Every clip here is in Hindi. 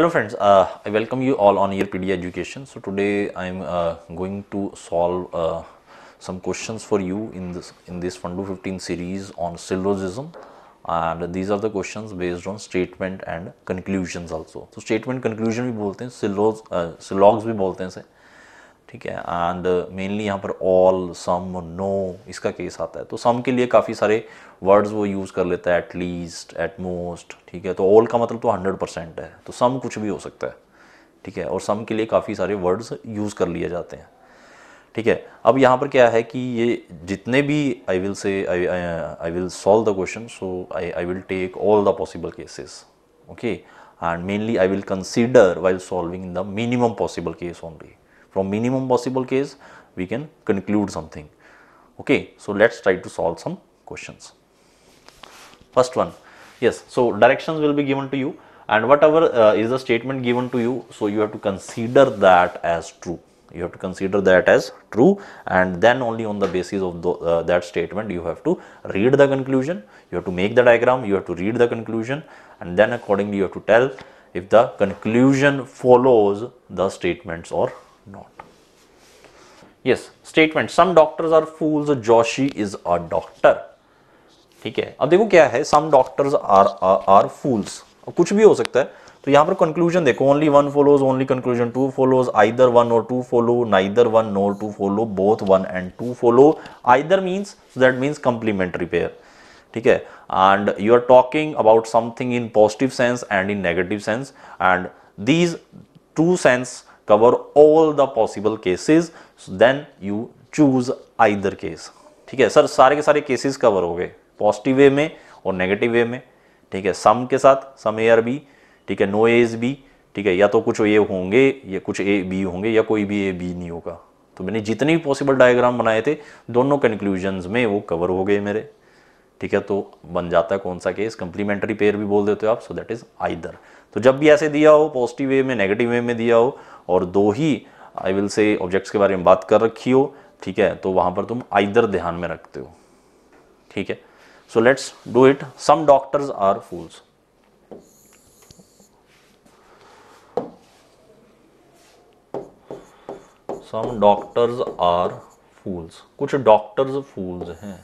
Hello friends, uh, I welcome you all on your pd education. So today I am uh, going to solve uh, some questions for you in this in this Fundu 15 series on syllogism and these are the questions based on statement and conclusions also. So statement conclusion we बोलते हैं syllog, syllogs भी बोलते हैं ठीक है एंड मेनली uh, यहाँ पर ऑल सम नो इसका केस आता है तो सम के लिए काफ़ी सारे वर्ड्स वो यूज़ कर लेता है एटलीस्ट एट मोस्ट ठीक है तो ऑल का मतलब तो हंड्रेड परसेंट है तो सम कुछ भी हो सकता है ठीक है और सम के लिए काफ़ी सारे वर्ड्स यूज़ कर लिए जाते हैं ठीक है अब यहाँ पर क्या है कि ये जितने भी I will say I will solve the question so I I will take all the possible cases okay and mainly I will consider while solving the minimum possible case only From minimum possible case, we can conclude something. Okay, so let us try to solve some questions. First one, yes, so directions will be given to you and whatever uh, is the statement given to you, so you have to consider that as true. You have to consider that as true and then only on the basis of the, uh, that statement you have to read the conclusion, you have to make the diagram, you have to read the conclusion and then accordingly you have to tell if the conclusion follows the statements or not. Yes, statement. Some doctors are fools. Joshi is a doctor. ठीक है अब देखो क्या है some doctors are are fools कुछ भी हो सकता है तो यहां पर कंक्लूजन देखो only one follows only conclusion two follows either one or two follow neither one nor two follow both one and two follow either means that means complementary pair ठीक है and you are talking about something in positive sense and in negative sense and these two sense cover all the possible cases so then you choose either case ठीक है सर सारे के सारे केसेस कवर हो गए पॉजिटिव वे में और नेगेटिव वे में ठीक है सम के साथ सम ए आर बी ठीक है नो ए इज बी ठीक है या तो कुछ ए होंगे या कुछ ए बी होंगे या कोई भी ए बी नहीं होगा तो मैंने जितने भी पॉसिबल डायग्राम बनाए थे दोनों कंक्लूजन्स में वो कवर हो गए मेरे ठीक है तो बन जाता है कौन सा केस कंप्लीमेंट्री पेयर भी बोल देते हो आप सो दैट इज आइदर तो जब भी ऐसे दिया हो पॉजिटिव वे में नेगेटिव वे में दिया हो और दो ही आई विल से ऑब्जेक्ट्स के बारे में बात कर रखी हो ठीक है तो वहां पर तुम आइदर ध्यान में रखते हो ठीक है so let's do it some doctors are fools some doctors are fools कुछ डॉक्टर्स फूल्स हैं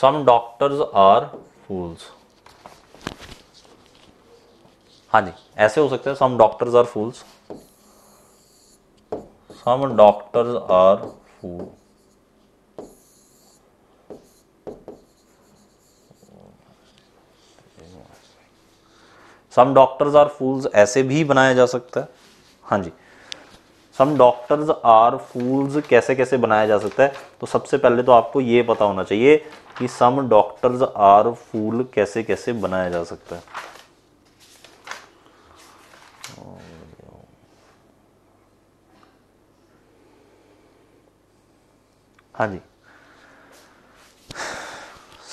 सम डॉक्टर्स आर फूल्स हाँ जी ऐसे हो सकते हैं some doctors are fools some doctors are fool some doctors are fools ऐसे भी बनाया जा सकता है हाँ जी सम डॉक्टर्स आर फूल्स कैसे कैसे बनाया जा सकता है तो सबसे पहले तो आपको ये पता होना चाहिए कि सम डॉक्टर्स आर फूल कैसे कैसे बनाया जा सकता है हाँ जी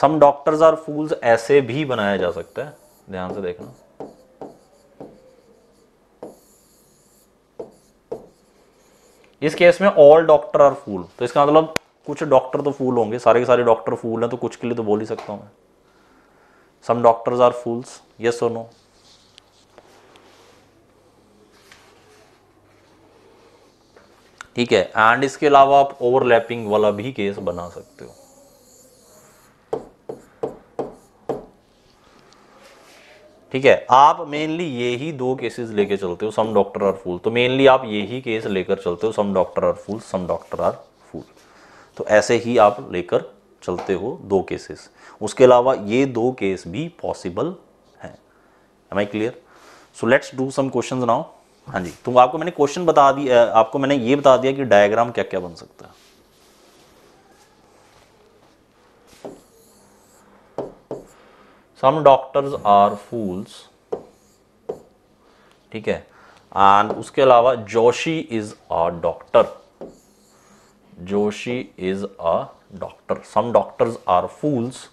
सम डॉक्टर्स आर फूल्स ऐसे भी बनाया जा सकता है ध्यान से देखना इस केस में ऑल डॉक्टर आर फूल तो इसका मतलब कुछ डॉक्टर तो फूल होंगे सारे के सारे डॉक्टर फूल हैं तो कुछ के लिए तो बोल ही सकता हूँ मैं some doctors are fools yes और नो ठीक है एंड इसके अलावा आप ओवरलैपिंग वाला भी केस बना सकते हो ठीक है आप मेनली ये ही दो केसेस लेके चलते हो सम डॉक्टर आर फूल तो मेनली आप यही केस लेकर चलते हो some doctor are fool some doctor are तो ऐसे ही आप लेकर चलते हो दो केसेस उसके अलावा ये दो केस भी पॉसिबल हैं am I clear so let's do some questions now हाँ जी तो आपको मैंने क्वेश्चन बता दिया आपको मैंने ये बता दिया कि डायग्राम क्या क्या बन सकता है सम डॉक्टर्स आर फूल्स ठीक है एंड उसके अलावा Joshi is a doctor Joshi is a doctor. Some doctors are fools.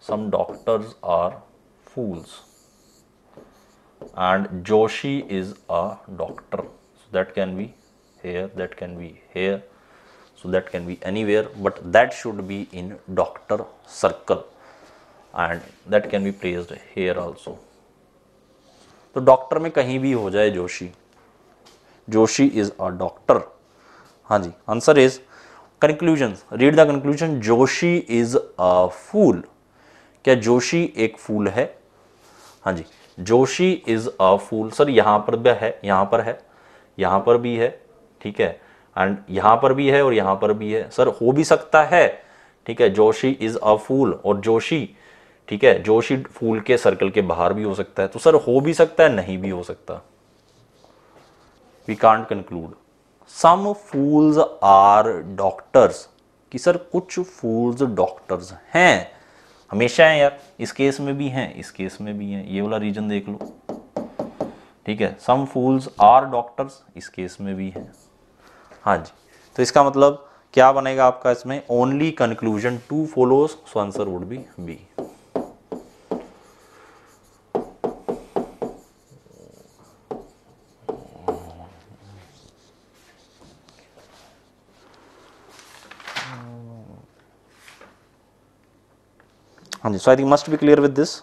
Some doctors are fools. And Joshi is a doctor. So that can be here, that can be here. So that can be anywhere, but that should be in doctor circle. And that can be placed here also. तो डॉक्टर में कहीं भी हो जाए Joshi Joshi is a doctor हाँ जी answer is conclusion read the conclusion Joshi is a fool क्या जोशी एक फूल है हाँ जी Joshi is a fool sir यहाँ पर भी है यहाँ पर है यहाँ पर भी है ठीक है एंड यहाँ पर भी है और यहाँ पर भी है सर हो भी सकता है ठीक है जोशी इज अ फूल और जोशी ठीक है जोशी फूल के सर्कल के बाहर भी हो सकता है तो सर हो भी सकता है नहीं भी हो सकता we can't conclude some fools are doctors कि सर कुछ फूल्स डॉक्टर्स हैं हमेशा हैं यार इस केस में भी हैं इस केस में भी हैं ये वाला रीजन देख लो ठीक है सम फूल्स आर डॉक्टर्स इस केस में भी हैं हाँ जी तो इसका मतलब क्या बनेगा आपका इसमें only conclusion two follows so answer would be B so I think must be clear with this.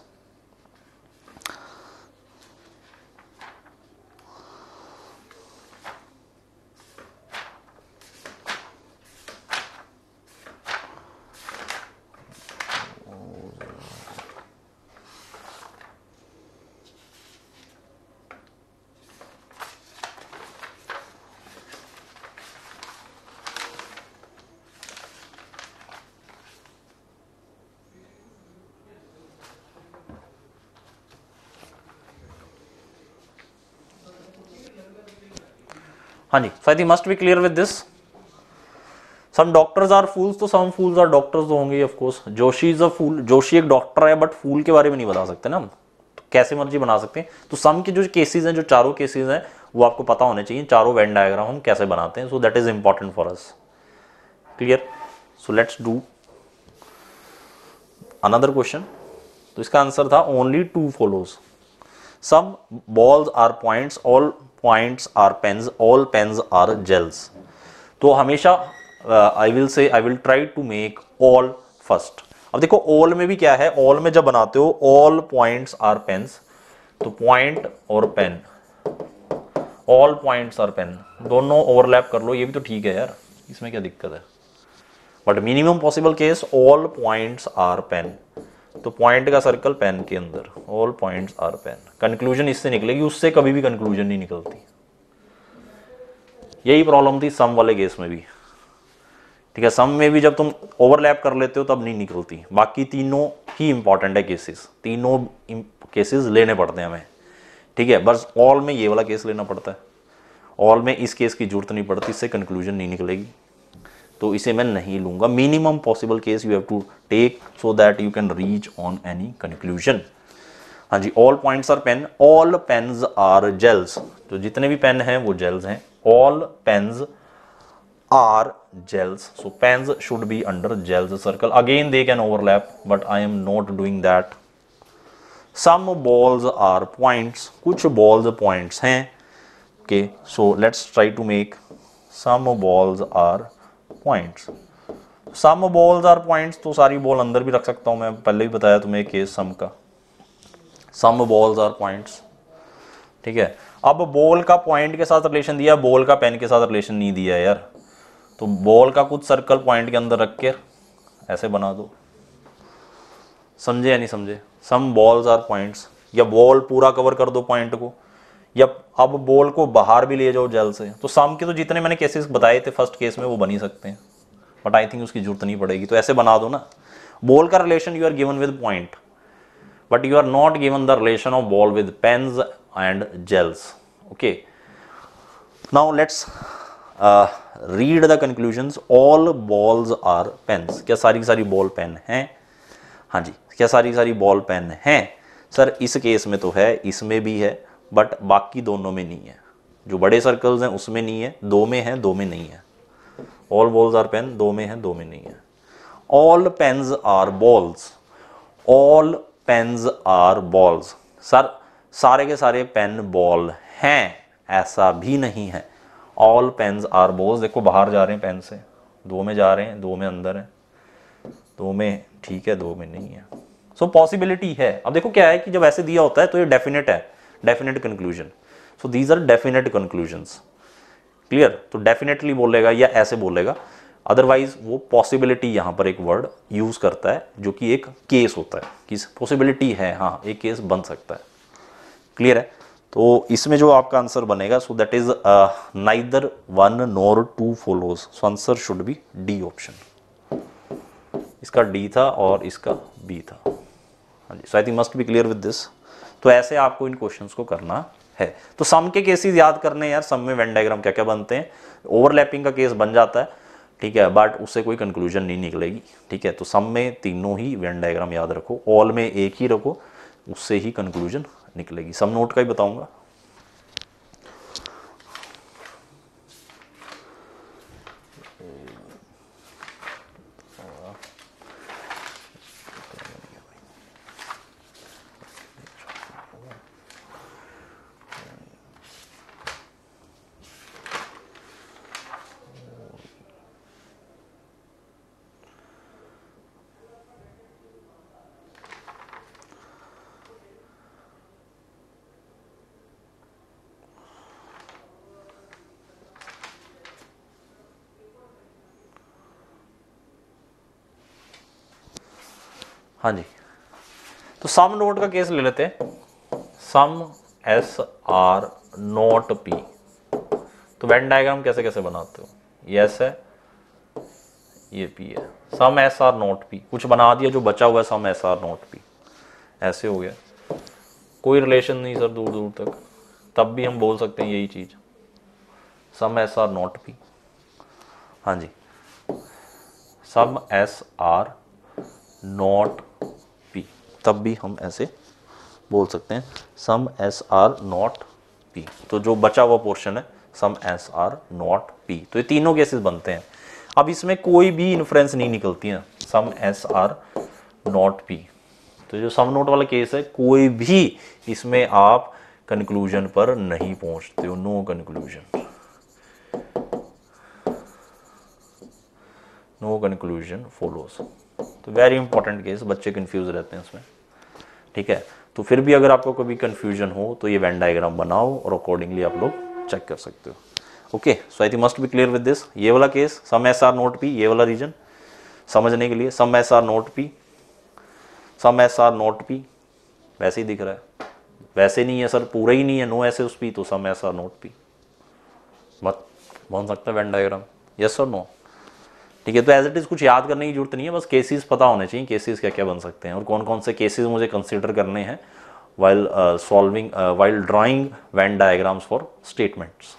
I think must be clear with this some doctors are fools तो सम फूल्स आर डॉक्टर्स तो होंगे of course Joshi is a fool Joshi एक डॉक्टर है बट फूल के बारे में नहीं बता सकते ना हम तो कैसे मर्जी बना सकते हैं तो सम के जो केसेस हैं जो चारों केसेस हैं वो आपको पता होने चाहिए चारों वेन डायग्राम हम कैसे बनाते हैं so that is important for us clear so let's do another question तो इसका आंसर था only two follows Some balls are points, all points are pens, all pens are gels. तो हमेशा I will say I will try to make all first अब देखो ऑल में भी क्या है ऑल में जब बनाते हो ऑल पॉइंट्स आर पेन्स तो पॉइंट और pen all points are pen दोनों ओवरलैप कर लो ये भी तो ठीक है यार इसमें क्या दिक्कत है but minimum possible case all points are pen तो पॉइंट का सर्कल पेन के अंदर all points are pen conclusion इससे निकलेगी उससे कभी भी कंक्लूजन नहीं निकलती यही प्रॉब्लम थी सम वाले केस में भी ठीक है सम में भी जब तुम ओवरलैप कर लेते हो तब नहीं निकलती बाकी तीनों ही इंपॉर्टेंट है केसेस तीनों केसेस लेने पड़ते हैं हमें ठीक है बस ऑल में ये वाला केस लेना पड़ता है ऑल में इस केस की जरूरत नहीं पड़ती इससे कंक्लूजन नहीं निकलेगी तो इसे मैं नहीं लूंगा minimum possible case you have to take so that you can reach on any conclusion हाँ जी all point are pen all pen are gels तो जितने भी पेन हैं वो जेल्स हैं all pen are gels so pen should be under gels circle again they can overlap but I am not doing that some balls are points कुछ बॉल्स पॉइंट्स हैं के so let's try to make some balls are points some balls are points तो सारी बॉल अंदर भी रख सकता हूं मैं पहले भी बताया तुम्हें केस सम का सम बॉल्स आर पॉइंट्स ठीक है अब बॉल का पॉइंट के साथ रिलेशन दिया बॉल का पेन के साथ रिलेशन नहीं दिया यार तो बॉल का कुछ सर्कल पॉइंट के अंदर रख के ऐसे बना दो समझे या नहीं समझे सम बॉल्स आर पॉइंट्स या बॉल पूरा कवर कर दो पॉइंट को या अब बॉल को बाहर भी ले जाओ जल से तो शाम के तो जितने मैंने केसेस बताए थे फर्स्ट केस में वो बन ही सकते हैं बट आई थिंक उसकी जरूरत नहीं पड़ेगी तो ऐसे बना दो ना बॉल का relation you are given with point but you are not given the relation of ball with pens and gels okay now let's read the conclusion all balls are pens क्या सारी सारी बॉल पेन हैं हाँ जी क्या सारी सारी बॉल पेन हैं सर इस केस में तो है इसमें भी है बट बाकी दोनों में नहीं है जो बड़े सर्कल्स हैं उसमें नहीं है दो में है दो में नहीं है ऑल बॉल्स आर पेन दो में है दो में नहीं है all pens are balls all pens are balls sir सारे के सारे पेन बॉल हैं ऐसा भी नहीं है ऑल पेन्स आर बॉल्स देखो बाहर जा रहे हैं पेन से दो में जा रहे हैं दो में अंदर है दो में ठीक है दो में नहीं है सो so, पॉसिबिलिटी है अब देखो क्या है कि जब ऐसे दिया होता है तो ये डेफिनेट है definite conclusion so these are definite conclusions clear तो डेफिनेटली बोलेगा या ऐसे बोलेगा अदरवाइज वो पॉसिबिलिटी यहाँ पर एक वर्ड यूज़ करता है जो कि एक केस होता है कि पॉसिबिलिटी है हाँ एक केस बन सकता है क्लियर है तो इसमें जो आपका आंसर बनेगा so that is neither one nor two follows so answer should be D option इसका डी था और इसका बी था हाँ जी so I think must be clear with this तो ऐसे आपको इन क्वेश्चन को करना है तो सम के केसेस याद करने यार सम में वेनडाइग्राम डायग्राम क्या क्या बनते हैं ओवरलैपिंग का केस बन जाता है ठीक है बट उससे कोई कंक्लूजन नहीं निकलेगी ठीक है तो सम में तीनों ही वेन डायग्राम याद रखो ऑल में एक ही रखो उससे ही कंक्लूजन निकलेगी सम नोट का ही बताऊंगा हाँ जी तो सम नोट का केस ले लेते हैं some S are not P तो वेन डायग्राम कैसे कैसे बनाते हो ये एस है ये पी है some S are not P कुछ बना दिया जो बचा हुआ है some S are not P ऐसे हो गया कोई रिलेशन नहीं सर दूर दूर तक तब भी हम बोल सकते हैं यही चीज़ some S are not P हाँ जी some S are not P तब भी हम ऐसे बोल सकते हैं some S are not P तो जो बचा हुआ पोर्शन है some S are not P तो ये तीनों केसेस बनते हैं अब इसमें कोई भी इन्फ्रेंस नहीं निकलती है some S are not P तो जो सम नोट वाला केस है कोई भी इसमें आप कंक्लूजन पर नहीं पहुंचते हो no conclusion no conclusion follows तो वेरी इंपॉर्टेंट केस बच्चे कन्फ्यूज रहते हैं इसमें ठीक है तो फिर भी अगर आपको कभी कन्फ्यूजन हो तो ये वेन डायग्राम बनाओ और अकॉर्डिंगली आप लोग चेक कर सकते हो okay so I think must be clear with this ये वाला case some S are not P ये वाला रीजन समझने के लिए some S are not P some S are not P वैसे ही दिख रहा है वैसे नहीं है सर पूरा ही नहीं है नो ऐसे उस पी तो some S are not P बस बन सकता है वेन डायग्राम यस और नो ठीक है तो एज इट इज़ कुछ याद करने की जरूरत नहीं है बस केसेस पता होने चाहिए केसेस क्या क्या बन सकते हैं और कौन कौन से केसेस मुझे कंसिडर करने हैं while solving while drawing Venn diagrams for statements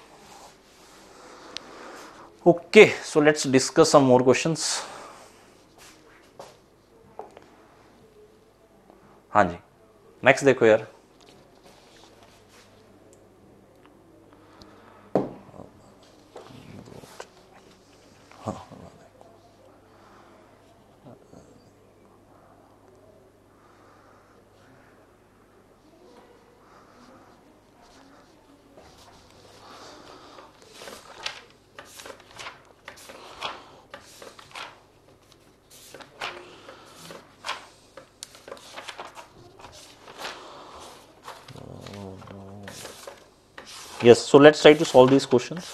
okay so let's discuss some more questions हाँ जी नेक्स्ट देखो यार yes so let us try to solve these questions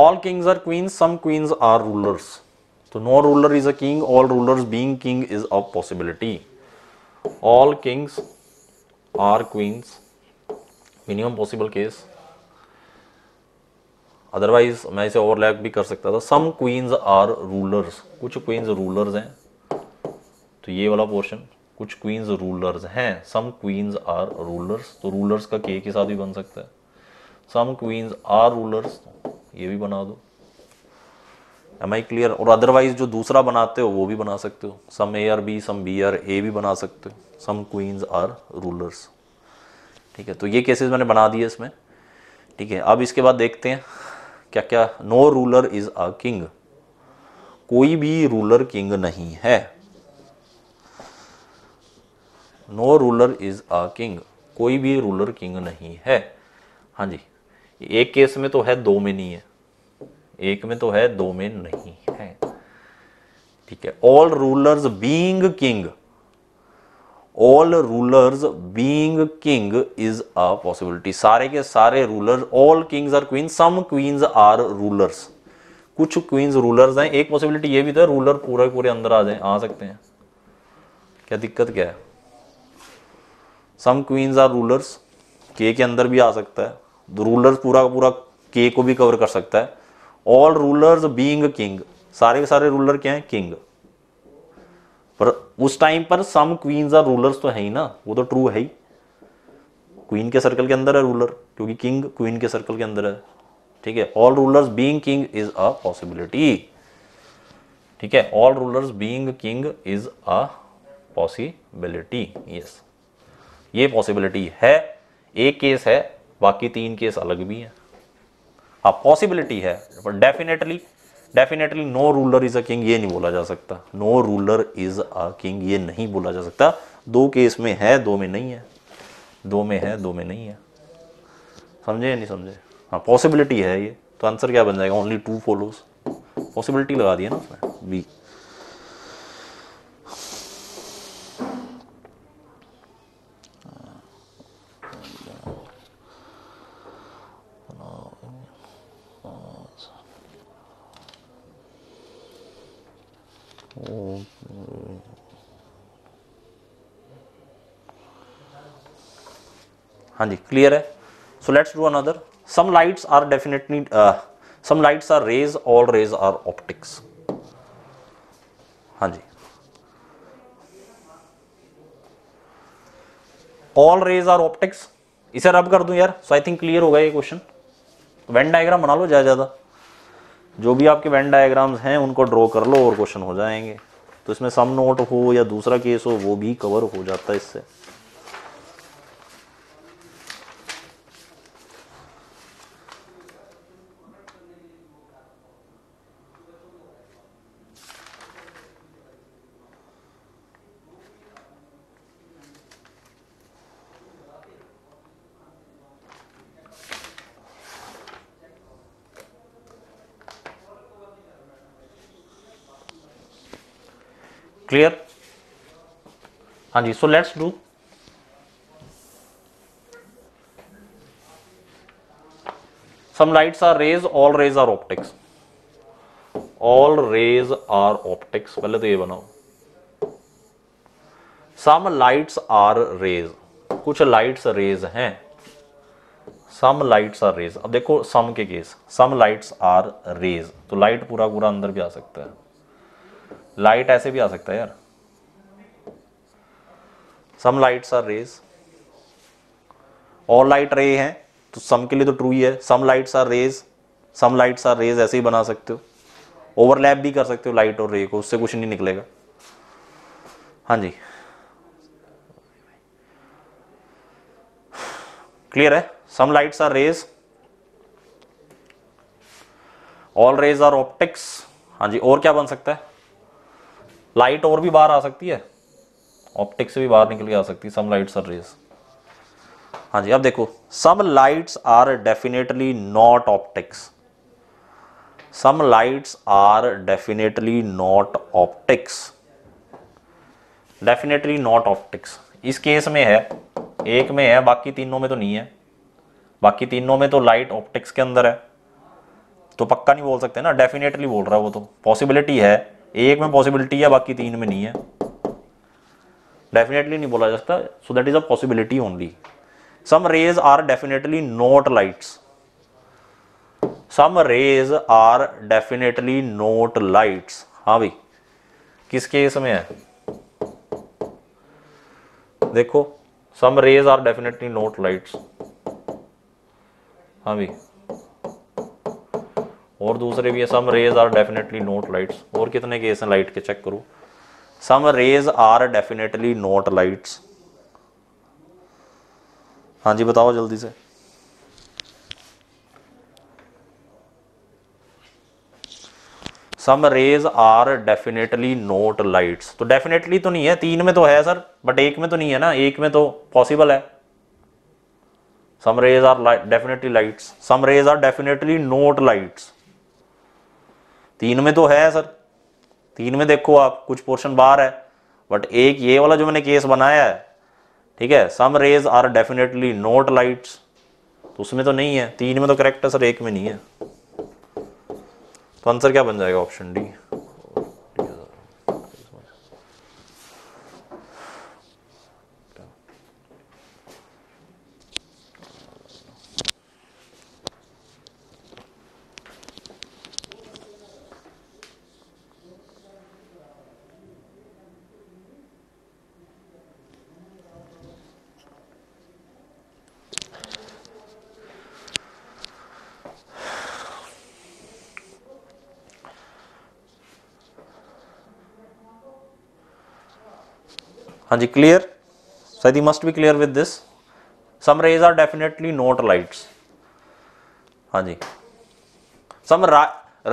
all kings are queens some queens are rulers so no ruler is a king all rulers being king is a possibility all kings are queens minimum possible case otherwise मैं इसे ओवरलैप भी कर सकता था सम क्वींस आर रूलर्स कुछ क्वींस रूलर्स हैं तो ये वाला पोर्शन कुछ क्वींस रूलर्स हैं सम क्वींस आर रूलर्स तो रूलर्स का के के साथ भी बन सकता है सम क्वींस आर रूलर्स ये भी बना दो एम आई क्लियर और अदरवाइज जो दूसरा बनाते हो वो भी बना सकते हो some A are B some B are A भी बना सकते हो सम क्वींस आर रूलर्स ठीक है तो ये केसेस मैंने बना दिए इसमें ठीक है अब इसके बाद देखते हैं क्या क्या no ruler is a king कोई भी रूलर किंग नहीं है no ruler is a king कोई भी रूलर किंग नहीं है हाँ जी एक केस में तो है दो में नहीं है एक में तो है दो में नहीं है ठीक है all rulers being king all rulers being king is a possibility सारे के सारे rulers all kings are queen some queens are rulers कुछ क्वींस रूलर्स हैं एक पॉसिबिलिटी ये भी था तो रूलर पूरे पूरे अंदर आ जाए आ सकते हैं क्या दिक्कत क्या है सम क्वींस आर रूलर्स के के अंदर भी आ सकता है रूलर्स पूरा पूरा के को भी कवर कर सकता है ऑल रूलर्स बींग किंग सारे के सारे रूलर क्या हैं किंग पर उस टाइम पर सम क्वींस और रूलर्स तो है ही ना वो तो ट्रू है ही क्वीन के सर्कल के अंदर है रूलर क्योंकि किंग क्वीन के सर्कल के अंदर है ठीक है all rulers being king is a possibility ठीक है all rulers being king is a possibility yes ये पॉसिबिलिटी है एक केस है बाकी तीन केस अलग भी हैं हाँ पॉसिबिलिटी है पर definitely definitely no ruler is a king ये नहीं बोला जा सकता no ruler is a king ये नहीं बोला जा सकता दो केस में है दो में नहीं है दो में है दो में नहीं है समझे या नहीं समझे हाँ पॉसिबिलिटी है ये तो आंसर क्या बन जाएगा ओनली टू फॉलोज पॉसिबिलिटी लगा दिया ना उसमें बी हाँ जी क्लियर है so let's do another some lights are definitely some lights are rays all rays are optics हाँ जी ऑल रेज आर ऑप्टिक्स इसे रब कर दूं यार सो आई थिंक क्लियर होगा ये क्वेश्चन वेन डायग्राम बना लो ज्यादा ज्यादा जो भी आपके वेन डायग्राम्स हैं उनको ड्रॉ कर लो और क्वेश्चन हो जाएंगे तो इसमें सम नोट हो या दूसरा केस हो वो भी कवर हो जाता है इससे क्लियर हाँ जी so let's do some lights are rays all rays are optics all rays are optics पहले तो ये बनाओ सम लाइट्स आर रेज कुछ लाइट्स रेज हैं सम लाइट्स आर रेज अब देखो सम के case some lights are rays तो लाइट पूरा पूरा अंदर भी आ सकता है लाइट ऐसे भी आ सकता है यार सम लाइट्स आर रेज और लाइट रे हैं तो सम के लिए तो ट्रू ही है some lights are rays some lights are rays ऐसे ही बना सकते हो ओवरलैप भी कर सकते हो लाइट और रे को उससे कुछ नहीं निकलेगा हाँ जी क्लियर है some lights are rays all rays are optics हाँ जी और क्या बन सकता है लाइट और भी बाहर आ सकती है ऑप्टिक्स से भी बाहर निकल के आ सकती है सम लाइट्स आर रेज हाँ जी अब देखो some lights are definitely not optics some lights are definitely not optics definitely not optics इस केस में है एक में है बाकी तीनों में तो नहीं है बाकी तीनों में तो लाइट ऑप्टिक्स के अंदर है तो पक्का नहीं बोल सकते ना डेफिनेटली बोल रहा है वो तो पॉसिबिलिटी है एक में पॉसिबिलिटी है बाकी तीन में नहीं है डेफिनेटली नहीं बोला जा सकता so that is a possibility only some rays are definitely not lights some rays are definitely not lights हाँ भाई किस केस में है देखो some rays are definitely not lights हाँ भाई और दूसरे भी है some rays are definitely not lights और कितने केस हैं लाइट के चेक करो some rays are definitely not lights हाँ जी बताओ जल्दी से some rays are definitely not lights तो डेफिनेटली तो नहीं है तीन में तो है सर बट एक में तो नहीं है ना एक में तो पॉसिबल है some rays are definitely lights some rays are definitely not lights तीन में तो है सर तीन में देखो आप कुछ पोर्शन बाहर है बट एक ये वाला जो मैंने केस बनाया है ठीक है some rays are definitely not lights तो उसमें तो नहीं है तीन में तो करेक्ट है सर एक में नहीं है तो आंसर क्या बन जाएगा ऑप्शन डी हाँ जी clear? So must be be with this some rays are definitely not lights हाँ जी some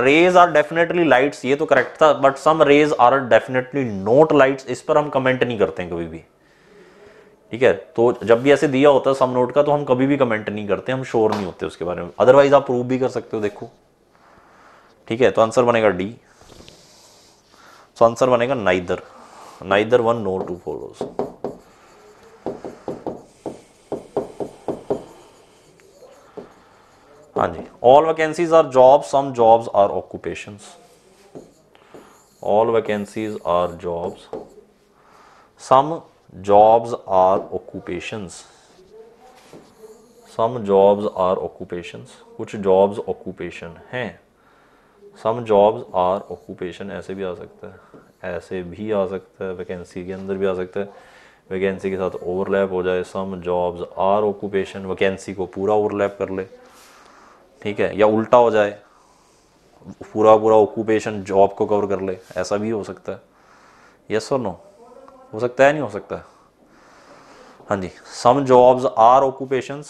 rays are definitely lights ये तो करेक्ट था but some rays are definitely not lights इस पर हम कमेंट नहीं करते हैं कभी भी ठीक है तो जब भी ऐसे दिया होता है सम नोट का तो हम कभी भी कमेंट नहीं करते हम श्योर नहीं होते उसके बारे में अदरवाइज आप प्रूव भी कर सकते हो देखो ठीक है तो आंसर बनेगा डी सो आंसर बनेगा neither neither one nor two follows हाँ जी all vacancies are job some jobs are occupations all vacancies are jobs some jobs are occupations some jobs are occupations कुछ जॉब्स ऑक्यूपेशन हैं सम जॉब्स आर ऑक्यूपेशन ऐसे भी आ सकता है ऐसे भी आ सकता है वैकेंसी के अंदर भी आ सकता है वैकेंसी के साथ ओवरलैप हो जाए some jobs are occupation vacancy को पूरा ओवरलैप कर ले ठीक है या उल्टा हो जाए पूरा पूरा ऑक्यूपेशन जॉब को कवर कर ले ऐसा भी हो सकता है यस और नो हो सकता है नहीं हो सकता है हाँ जी सम जॉब्स आर ऑक्यूपेशन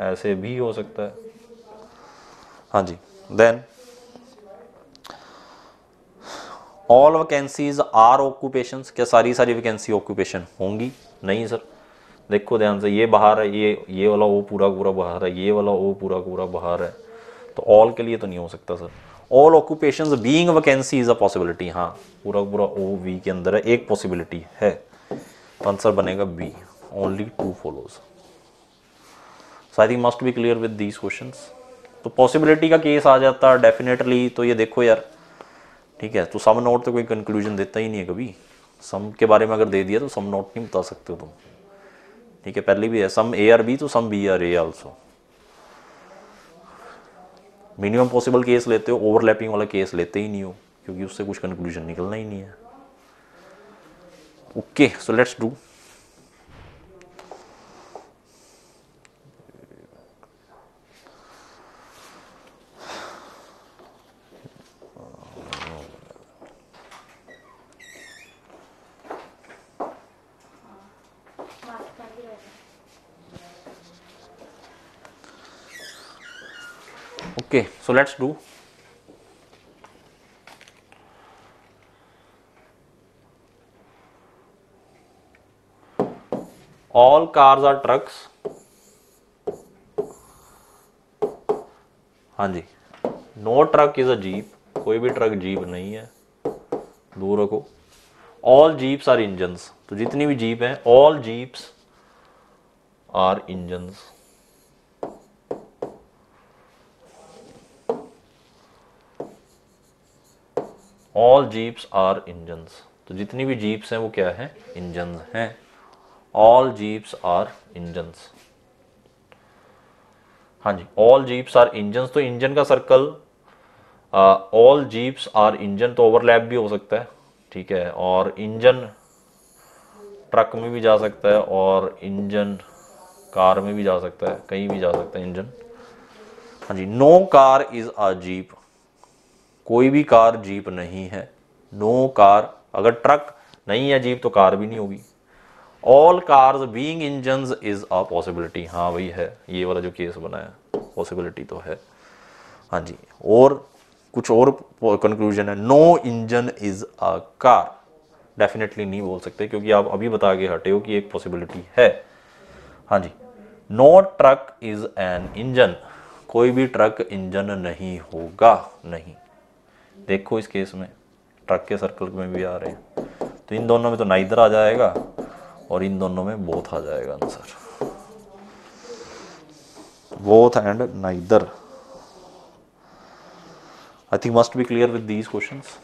ऐसे भी हो सकता है हाँ जी then all vacancies are occupation क्या सारी सारी वैकेंसी ऑक्यूपेशन होंगी नहीं सर देखो ध्यान से ये बाहर है ये ये वाला वो पूरा पूरा बाहर है ये वाला वो पूरा पूरा बाहर है तो ऑल के लिए तो नहीं हो सकता sir all occupation being vacancy is a possibility हाँ पूरा पूरा ओ वी के अंदर है एक पॉसिबिलिटी है तो आंसर बनेगा B only two follows so I think must be clear with these question तो पॉसिबिलिटी का केस आ जाता डेफिनेटली तो ये देखो यार ठीक है तो सम नोट तो कोई कंक्लूजन देता ही नहीं है कभी सम के बारे में अगर दे दिया तो सम नोट नहीं बता सकते हो तुम ठीक है पहले भी है सम ए आर बी तो some B are A also minimum possible case लेते हो ओवरलैपिंग वाला केस लेते ही नहीं हो क्योंकि उससे कुछ कंक्लूजन निकलना ही नहीं है okay so let's do okay so let's do all cars are trucks हाँ जी no truck is a jeep कोई भी ट्रक जीप नहीं है दूर रखो ऑल जीप्स आर इंजन्स तो जितनी भी जीप है all jeeps are engines all jeeps are engines तो जितनी भी जीप्स हैं वो क्या है इंजन हैं ऑल जीप्स आर इंजन्स हाँ जी ऑल जीप्स आर इंजन्स तो इंजन का circle all jeeps are engine तो ओवरलैप भी हो सकता है ठीक है और इंजन ट्रक में भी जा सकता है और इंजन कार में भी जा सकता है कहीं भी जा सकता है इंजन हाँ जी no car is a jeep कोई भी कार जीप नहीं है नो कार अगर ट्रक नहीं है जीप तो कार भी नहीं होगी all cars being engine is a possibility हाँ वही है ये वाला जो केस बना है पॉसिबिलिटी तो है हाँ जी और कुछ और कंक्लूजन है no engine is a car definitely नहीं बोल सकते क्योंकि आप अभी बता के हटे हो कि एक पॉसिबिलिटी है हाँ जी no truck is an engine कोई भी ट्रक इंजन नहीं होगा नहीं देखो इस केस में ट्रक के सर्कल में भी आ रहे हैं तो इन दोनों में तो ना इधर आ जाएगा और इन दोनों में बोथ आ जाएगा answer both and neither I think must be clear with these questions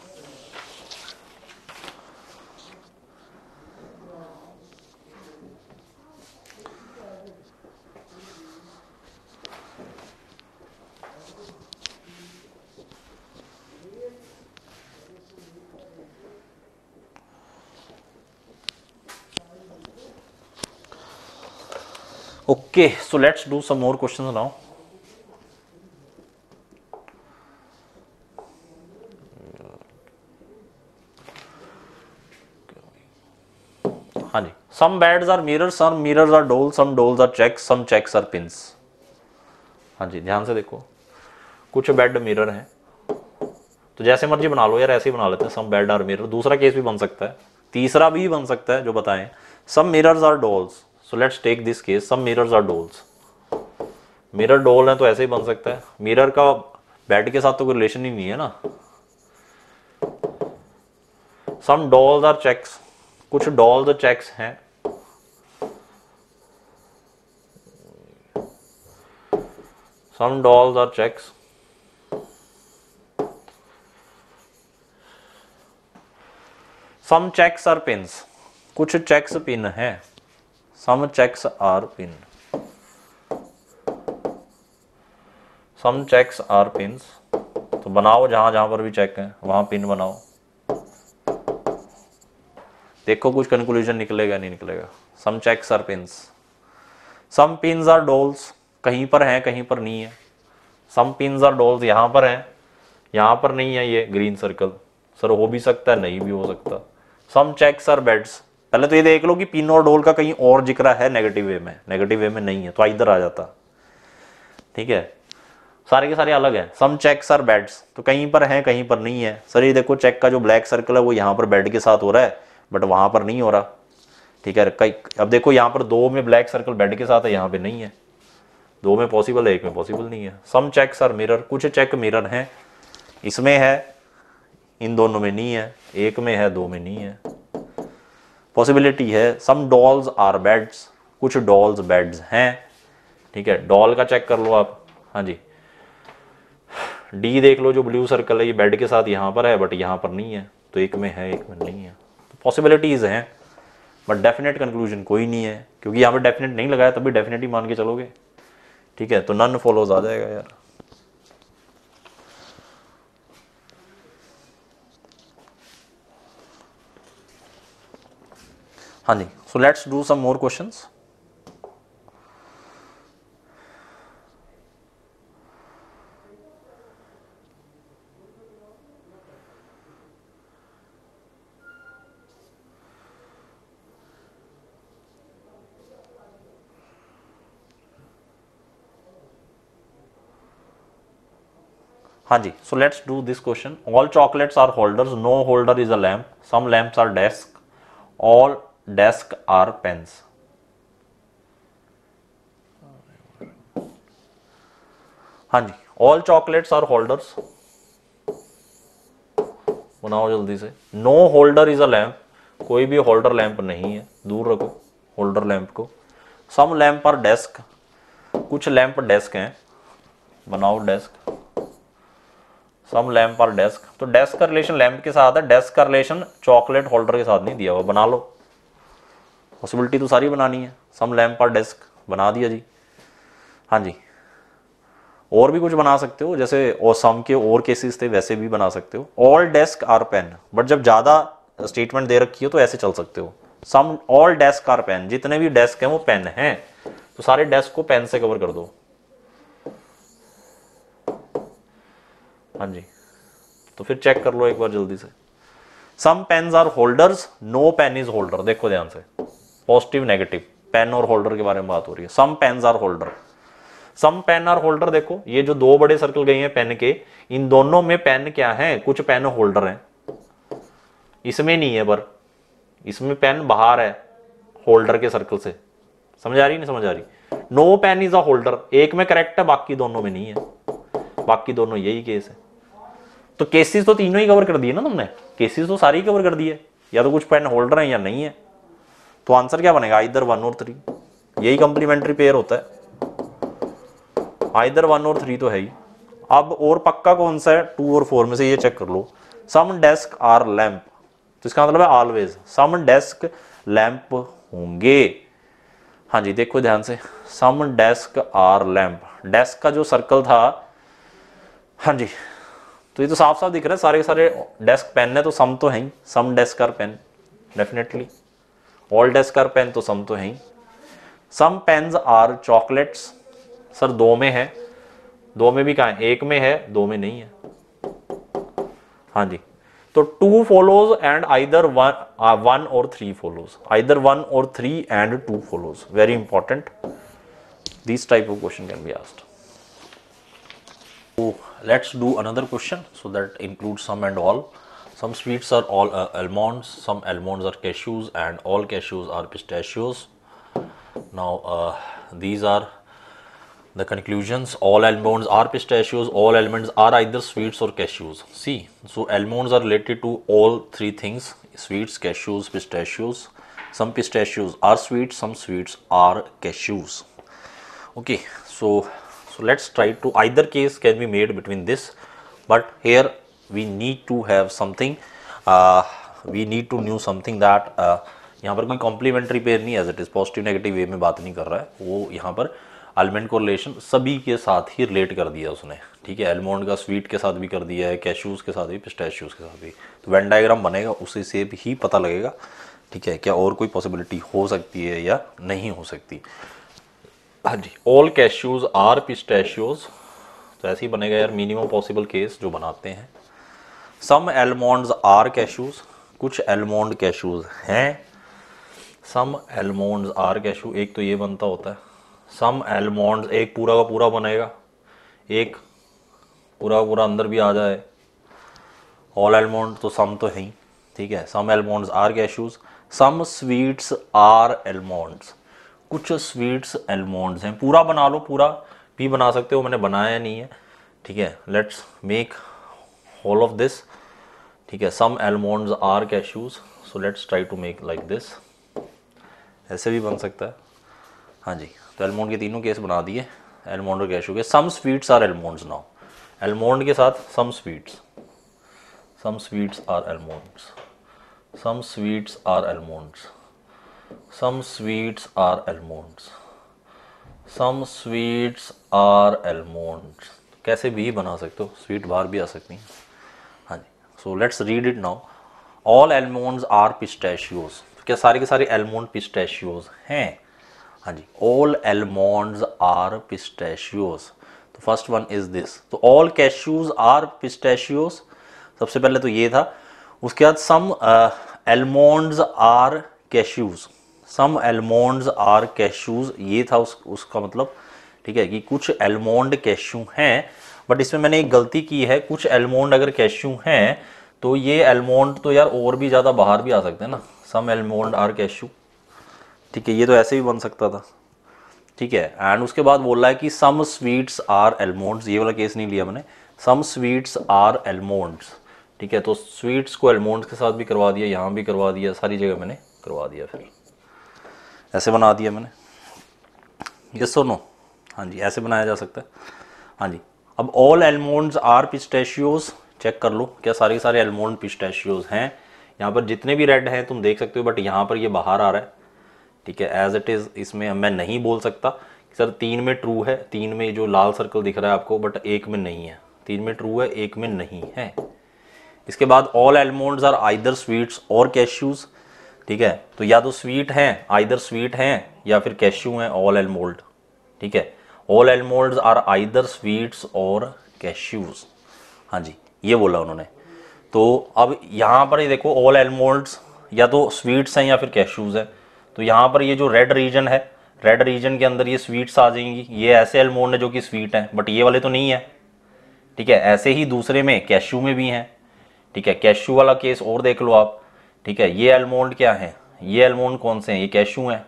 okay so let's do some more question now हाँ जी some beds are mirrors some mirrors are doll some dolls are check some checks are pins हाँ जी ध्यान से देखो कुछ बेड मिरर हैं तो जैसे मर्जी बना लो यार ऐसे ही बना लेते हैं सम बेड आर मिरर दूसरा केस भी बन सकता है तीसरा भी बन सकता है जो बताएं some mirrors are dolls so let's take this case some mirrors are dolls mirror doll है तो ऐसे ही बन सकता है मिरर का बैट के साथ तो कोई रिलेशन ही नहीं है ना सम डॉल्स आर चेक्स कुछ डॉल्स चेक्स हैं some dolls are checks some checks are pin कुछ चेक्स पिन हैं Some checks are pinned. Some checks are pins तो बनाओ जहां जहां पर भी चेक है वहां पिन बनाओ देखो कुछ कंक्लूजन निकलेगा नहीं निकलेगा some checks are pins some pins are dolls कहीं पर हैं कहीं पर नहीं है सम पिन आर डोल्स यहां पर हैं यहां पर नहीं है ये ग्रीन सर्कल सर हो भी सकता है नहीं भी हो सकता सम चेक्स आर बेड्स पहले तो ये देख लो कि पिनोडोल का कहीं और जिक्र है नेगेटिव वे में नेगेटिव वे में नहीं है तो इधर आ जाता ठीक है सारे के सारे अलग हैं सम चेक्स आर बेड्स तो कहीं पर हैं कहीं पर नहीं है सर ये देखो चेक का जो ब्लैक सर्कल है वो यहाँ पर बेड के साथ हो रहा है बट वहाँ पर नहीं हो रहा ठीक है कई अब देखो यहाँ पर दो में ब्लैक सर्कल बेड के साथ है यहाँ पे नहीं है दो में पॉसिबल है एक में पॉसिबल नहीं है सम चेक्स आर मिरर कुछ चेक मिरर हैं इसमें है इन दोनों में नहीं है एक में है दो में नहीं है पॉसिबिलिटी है सम डॉल्स आर बेड्स कुछ डॉल्स बेड्स हैं ठीक है डॉल का चेक कर लो आप हाँ जी डी देख लो जो ब्लू सर्कल है ये बेड के साथ यहाँ पर है बट यहाँ पर नहीं है तो एक में है एक में नहीं है पॉसिबिलिटीज़ तो हैं बट डेफिनेट कंक्लूजन कोई नहीं है क्योंकि यहाँ पर डेफिनेट नहीं लगाया तभी डेफिनेट ही मान के चलोगे ठीक है तो नन फॉलोज आ जाएगा यार हाँ जी so let's do some more questions हाँ जी so let's do this question all chocolates are holders no holder is a lamp some lamps are desk all desk are pens हाँ जी ऑल चॉकलेट्स आर होल्डर्स बनाओ जल्दी से no holder is a lamp कोई भी होल्डर लैंप नहीं है दूर रखो होल्डर लैंप को सम लैंप आर डेस्क कुछ लैंप डेस्क हैं बनाओ desk some lamp are desk तो डेस्क का रिलेशन लैंप के साथ है डेस्क का रिलेशन चॉकलेट होल्डर के साथ नहीं दिया हुआ बना लो पॉसिबिलिटी तो सारी बनानी है सम लैम्प और डेस्क बना दिया जी हाँ जी और भी कुछ बना सकते हो जैसे और सम के और केसेस थे वैसे भी बना सकते हो all desk are pen but जब ज़्यादा स्टेटमेंट दे रखी हो तो ऐसे चल सकते हो some all desk are pen जितने भी डेस्क हैं वो पेन हैं तो सारे डेस्क को पेन से कवर कर दो हाँ जी तो फिर चेक कर लो एक बार जल्दी से some pen are holders no pen is holder देखो ध्यान से पॉजिटिव नेगेटिव पेन और होल्डर के बारे में बात हो रही है some pen are holder some pen are holder देखो ये जो दो बड़े सर्कल गए हैं पेन के इन दोनों में पेन क्या है कुछ पेन होल्डर हैं इसमें नहीं है पर इसमें पेन बाहर है होल्डर के सर्कल से समझ आ रही नहीं समझ आ रही no pen is a holder एक में करेक्ट है बाकी दोनों में नहीं है बाकी दोनों यही केस है तो केसेस तो तीनों ही कवर कर दिए ना तुमने केसेस तो सारी कवर कर दिए या तो कुछ पेन होल्डर है या नहीं है तो आंसर क्या बनेगा आइदर वन और थ्री यही कंप्लीमेंट्री पेयर होता है आइदर वन और थ्री तो है ही अब और पक्का कौन सा है टू और फोर में से ये चेक कर लो सम डेस्क आर लैंप तो इसका मतलब है ऑलवेज सम डेस्क लैंप होंगे हाँ जी देखो ध्यान से some desk are lamp desk का जो सर्कल था हाँ जी तो ये तो साफ साफ दिख रहा है सारे सारे डेस्क पेन है तो सम तो है ही some desk are pen definitely all desk are pen तो सम तो है ही some pen are chocolates sir दो में है दो में भी कहा है एक में है दो में नहीं है हाँ जी तो two follows and either one one और थ्री फॉलोज आइदर वन और three and two follows very important this type of question can be asked let's do another question so that include some and all Some sweets are all uh, almonds, some almonds are cashews and all cashews are pistachios. Now uh, these are the conclusions. All almonds are pistachios, all almonds are either sweets or cashews. See, so almonds are related to all three things, sweets, cashews, pistachios. Some pistachios are sweets, some sweets are cashews. Okay, so, so let's try to either case can be made between this but here we need to have something we need to new something that यहाँ पर कोई कॉम्प्लीमेंट्री पेयर नहीं as it is positive negative way में बात नहीं कर रहा है वो यहाँ पर आलमंड को रिलेशन सभी के साथ ही रिलेट कर दिया उसने ठीक है एलमोंड का स्वीट के साथ भी कर दिया है कैशूज़ के साथ भी पिस्टैशूज़ के साथ भी तो वेन डायग्राम बनेगा उसी से भी ही पता लगेगा ठीक है क्या और कोई पॉसिबिलिटी हो सकती है या नहीं हो सकती हाँ जी ऑल कैशूज़ आर पिस्टैशियोज तो ऐसे ही बनेगा यार मिनिमम पॉसिबल केस जो बनाते हैं सम एलमोंड्स आर कैशूज कुछ एलमोंड कैशूज हैं सम एलमोंड्स आर कैशू एक तो ये बनता होता है सम एलमोंड्स एक पूरा का पूरा बनेगा एक पूरा पूरा अंदर भी आ जाए ऑल एलमोंड तो सम तो है ही ठीक है some almonds are cashews some sweets are almonds कुछ स्वीट्स एलमोंड्स हैं पूरा बना लो पूरा भी बना सकते हो मैंने बनाया नहीं है ठीक है let's make all of this ठीक है some almond are cashews so let's try to make like this ऐसे भी बन सकता है हाँ जी तो एलमोंड के तीनों केस बना दिए एलमोंड और कैशू के some sweets are almond now almond के साथ some sweets some sweets are almond some sweets are almond some sweets are almond some sweets are almond कैसे भी बना सकते हो स्वीट बाहर भी आ सकती हैं so let's read it now all almonds are pistachios क्या सारे के सारे एलमोन पिस्टैशियोज हैं हाँ जी ऑल एलमोन्स आर पिस्टैशियोज तो फर्स्ट वन इज दिस तो ऑल कैश्यूज आर पिस्टैशियोज सबसे पहले तो ये था उसके बाद some almonds are cashews some almonds are cashews ये था उस उसका मतलब ठीक है कि कुछ एलमोंड कैश्यू हैं बट इसमें मैंने एक गलती की है कुछ एलमोंड अगर कैश्यू हैं तो ये एलमोंड तो यार और भी ज़्यादा बाहर भी आ सकते हैं ना सम एलमोंड आर कैश्यू ठीक है ये तो ऐसे भी बन सकता था ठीक है एंड उसके बाद बोल रहा है कि सम स्वीट्स आर एलमोंड्स ये वाला केस नहीं लिया मैंने सम स्वीट्स आर एलमोंड्स ठीक है तो स्वीट्स को एलमोंड्स के साथ भी करवा दिया यहाँ भी करवा दिया सारी जगह मैंने करवा दिया फिर ऐसे बना दिया मैंने ये सुनो नो हाँ जी ऐसे बनाया जा सकता है हाँ जी अब all almonds are pistachios check कर लो क्या सारे के सारे एलमोंड पिस्टेशियोज हैं यहाँ पर जितने भी रेड हैं तुम देख सकते हो बट यहाँ पर ये बाहर आ रहा है ठीक है एज इट इज़ इसमें मैं नहीं बोल सकता सर तीन में ट्रू है तीन में जो लाल सर्कल दिख रहा है आपको बट एक में नहीं है तीन में ट्रू है एक में नहीं है इसके बाद all almonds are either sweets और कैश्यूज़ ठीक है तो या तो स्वीट हैं आइदर स्वीट हैं या फिर कैश्यू हैं ऑल एलमोल्ड ठीक है all almond are either sweets और कैश्यूज हाँ जी ये बोला उन्होंने तो अब यहाँ पर ये देखो ऑल एलमोल्ड्स या तो स्वीट्स हैं या फिर कैश्यूज हैं तो यहाँ पर ये जो रेड रीजन है रेड रीजन के अंदर ये स्वीट्स आ जाएंगी ये ऐसे एलमोल्ड है जो कि स्वीट हैं बट ये वाले तो नहीं है ठीक है ऐसे ही दूसरे में कैश्यू में भी हैं ठीक है कैश्यू वाला केस और देख लो आप ठीक है ये एलमोल्ड क्या है ये एलमोल्ड कौन से हैं ये कैश्यू हैं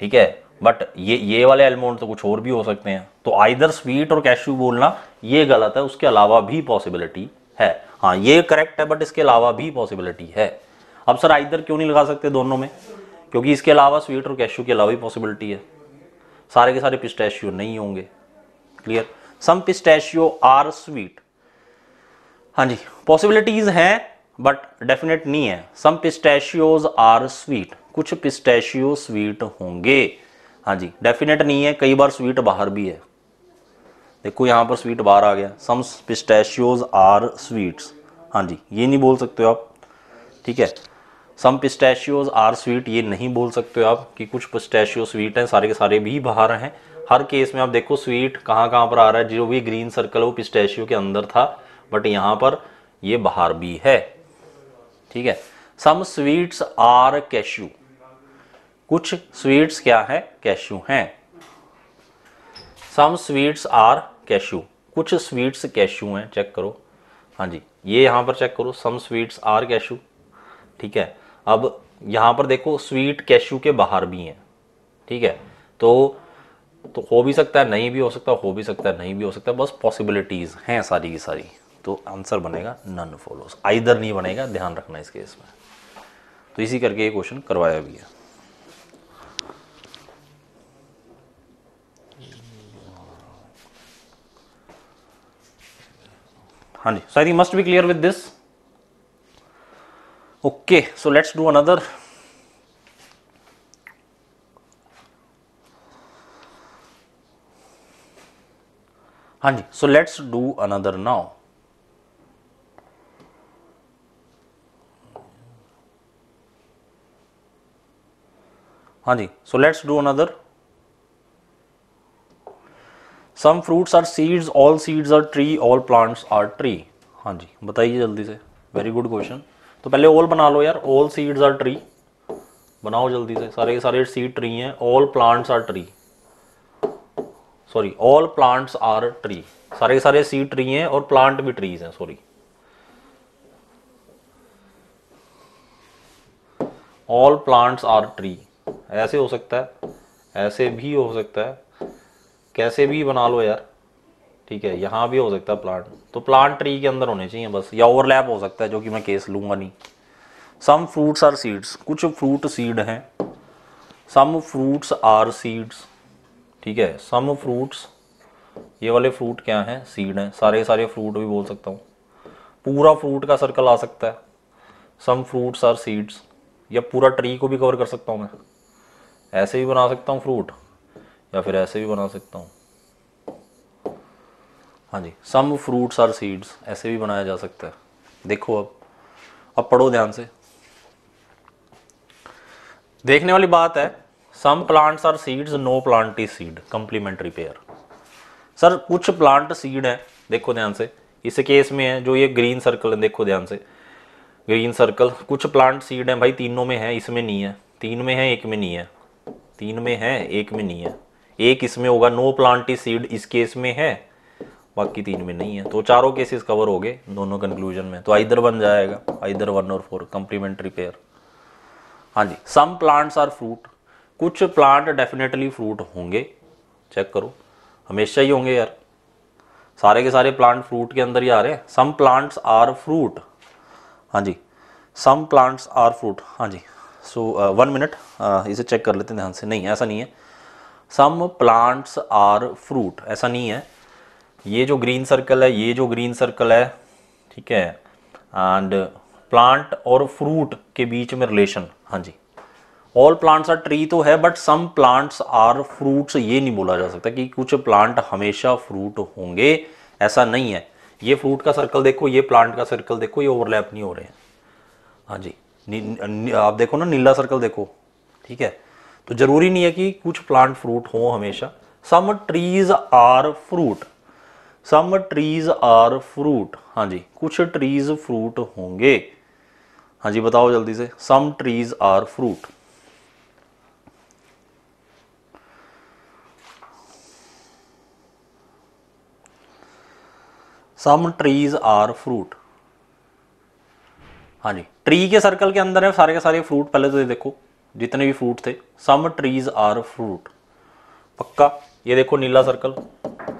ठीक है बट ये ये वाले एलमोंड तो कुछ और भी हो सकते हैं तो आइदर स्वीट और कैश्यू बोलना ये गलत है उसके अलावा भी पॉसिबिलिटी है हाँ ये करेक्ट है बट इसके अलावा भी पॉसिबिलिटी है अब सर आइदर क्यों नहीं लगा सकते दोनों में क्योंकि इसके अलावा स्वीट और कैश्यू के अलावा ही पॉसिबिलिटी है सारे के सारे पिस्टैशियो नहीं होंगे clear some pistachio are sweet हाँ जी पॉसिबिलिटीज हैं बट डेफिनेट नहीं है सम पिस्टैशियोज आर स्वीट कुछ पिस्टैशियो स्वीट होंगे हाँ जी डेफिनेट नहीं है कई बार स्वीट बाहर भी है देखो यहाँ पर स्वीट बाहर आ गया सम पिस्टैशियोज आर स्वीट्स हाँ जी ये नहीं बोल सकते हो आप ठीक है सम पिस्टैशियोज आर स्वीट ये नहीं बोल सकते हो आप कि कुछ पिस्टैशियो स्वीट हैं सारे के सारे भी बाहर हैं हर केस में आप देखो स्वीट कहाँ कहाँ पर आ रहा है जो भी ग्रीन सर्कल वो पिस्टैशियो के अंदर था बट यहाँ पर ये बाहर भी है ठीक है सम स्वीट्स आर कैश्यू कुछ स्वीट्स क्या है कैश्यू हैं सम स्वीट्स आर कैश्यू कुछ स्वीट्स कैश्यू हैं चेक करो हाँ जी ये यहाँ पर चेक करो सम स्वीट्स आर कैश्यू ठीक है अब यहाँ पर देखो स्वीट कैश्यू के बाहर भी हैं ठीक है तो तो हो भी सकता है नहीं भी हो सकता हो भी सकता है नहीं भी हो सकता बस पॉसिबिलिटीज़ हैं सारी की सारी तो आंसर बनेगा नन फॉलोस आइदर नहीं बनेगा ध्यान रखना इस केस में तो इसी करके ये क्वेश्चन करवाया भी है Hanji. So I think must be clear with this. Okay, so let's do another. Hanji. So let's do another now. Hanji. So let's do another. Some fruits are seeds all seeds are tree all plants are tree हाँ जी बताइए जल्दी से वेरी गुड क्वेश्चन तो पहले ऑल बना लो यार ऑल सीड्स आर ट्री बनाओ जल्दी से सारे सारे सीड ट्री हैं all plants are tree sorry all plants are tree सारे सारे सीड ट्री हैं और प्लांट भी ट्रीज हैं sorry all plants are tree ऐसे हो सकता है ऐसे भी हो सकता है कैसे भी बना लो यार ठीक है यहाँ भी हो सकता है प्लांट तो प्लांट ट्री के अंदर होने चाहिए बस या ओवरलैप हो सकता है जो कि मैं केस लूँगा नहीं सम फ्रूट्स आर सीड्स कुछ फ्रूट सीड हैं सम फ्रूट्स आर सीड्स ठीक है सम फ्रूट्स ये वाले फ्रूट क्या हैं सीड हैं सारे सारे फ्रूट भी बोल सकता हूँ पूरा फ्रूट का सर्कल आ सकता है सम फ्रूट्स आर सीड्स या पूरा ट्री को भी कवर कर सकता हूँ मैं ऐसे भी बना सकता हूँ फ्रूट या फिर ऐसे भी बना सकता हूँ हाँ जी सम फ्रूट्स आर सीड्स ऐसे भी बनाया जा सकता है देखो अब अब पढ़ो ध्यान से देखने वाली बात है some plants are seeds no plant is seed complementary pair sir कुछ प्लांट सीड है देखो ध्यान से इस केस में है जो ये ग्रीन सर्कल है देखो ध्यान से ग्रीन सर्कल कुछ प्लांट सीड है भाई तीनों में है इसमें नहीं है तीन में है एक में नहीं है तीन में है एक में नहीं है एक इसमें होगा नो प्लांटी सीड इस केस में है बाकी तीन में नहीं है तो चारों केसेस कवर हो गए दोनों कंक्लूजन में तो आइदर बन जाएगा आइदर वन और फोर कंप्लीमेंट्री पेयर हाँ जी सम प्लांट्स आर फ्रूट कुछ प्लांट डेफिनेटली फ्रूट होंगे चेक करो हमेशा ही होंगे यार सारे के सारे प्लांट फ्रूट के अंदर ही आ रहे हैं सम प्लांट्स आर फ्रूट हाँ जी सम प्लांट्स आर फ्रूट हाँ जी सो वन मिनट इसे चेक कर लेते हैं ध्यान से नहीं ऐसा नहीं है सम प्लांट्स आर फ्रूट ऐसा नहीं है ये जो ग्रीन सर्कल है ये जो ग्रीन सर्कल है ठीक है एंड प्लांट और फ्रूट के बीच में रिलेशन हाँ जी ऑल प्लांट्स आर ट्री तो है but some plants are fruits ये नहीं बोला जा सकता कि कुछ प्लांट हमेशा फ्रूट होंगे ऐसा नहीं है ये फ्रूट का सर्कल देखो ये प्लांट का सर्कल देखो ये ओवरलैप नहीं हो रहे हैं हाँ जी नि, नि, आप देखो ना नीला सर्कल देखो ठीक है तो ज़रूरी नहीं है कि कुछ प्लांट फ्रूट हो हमेशा some trees are fruit some trees are fruit हाँ जी कुछ ट्रीज फ्रूट होंगे हाँ जी बताओ जल्दी से some trees are fruit some trees are fruit हाँ जी ट्री के सर्कल के अंदर है सारे के सारे फ्रूट पहले तो ये देखो जितने भी फ्रूट थे सम ट्रीज आर फ्रूट पक्का ये देखो नीला circle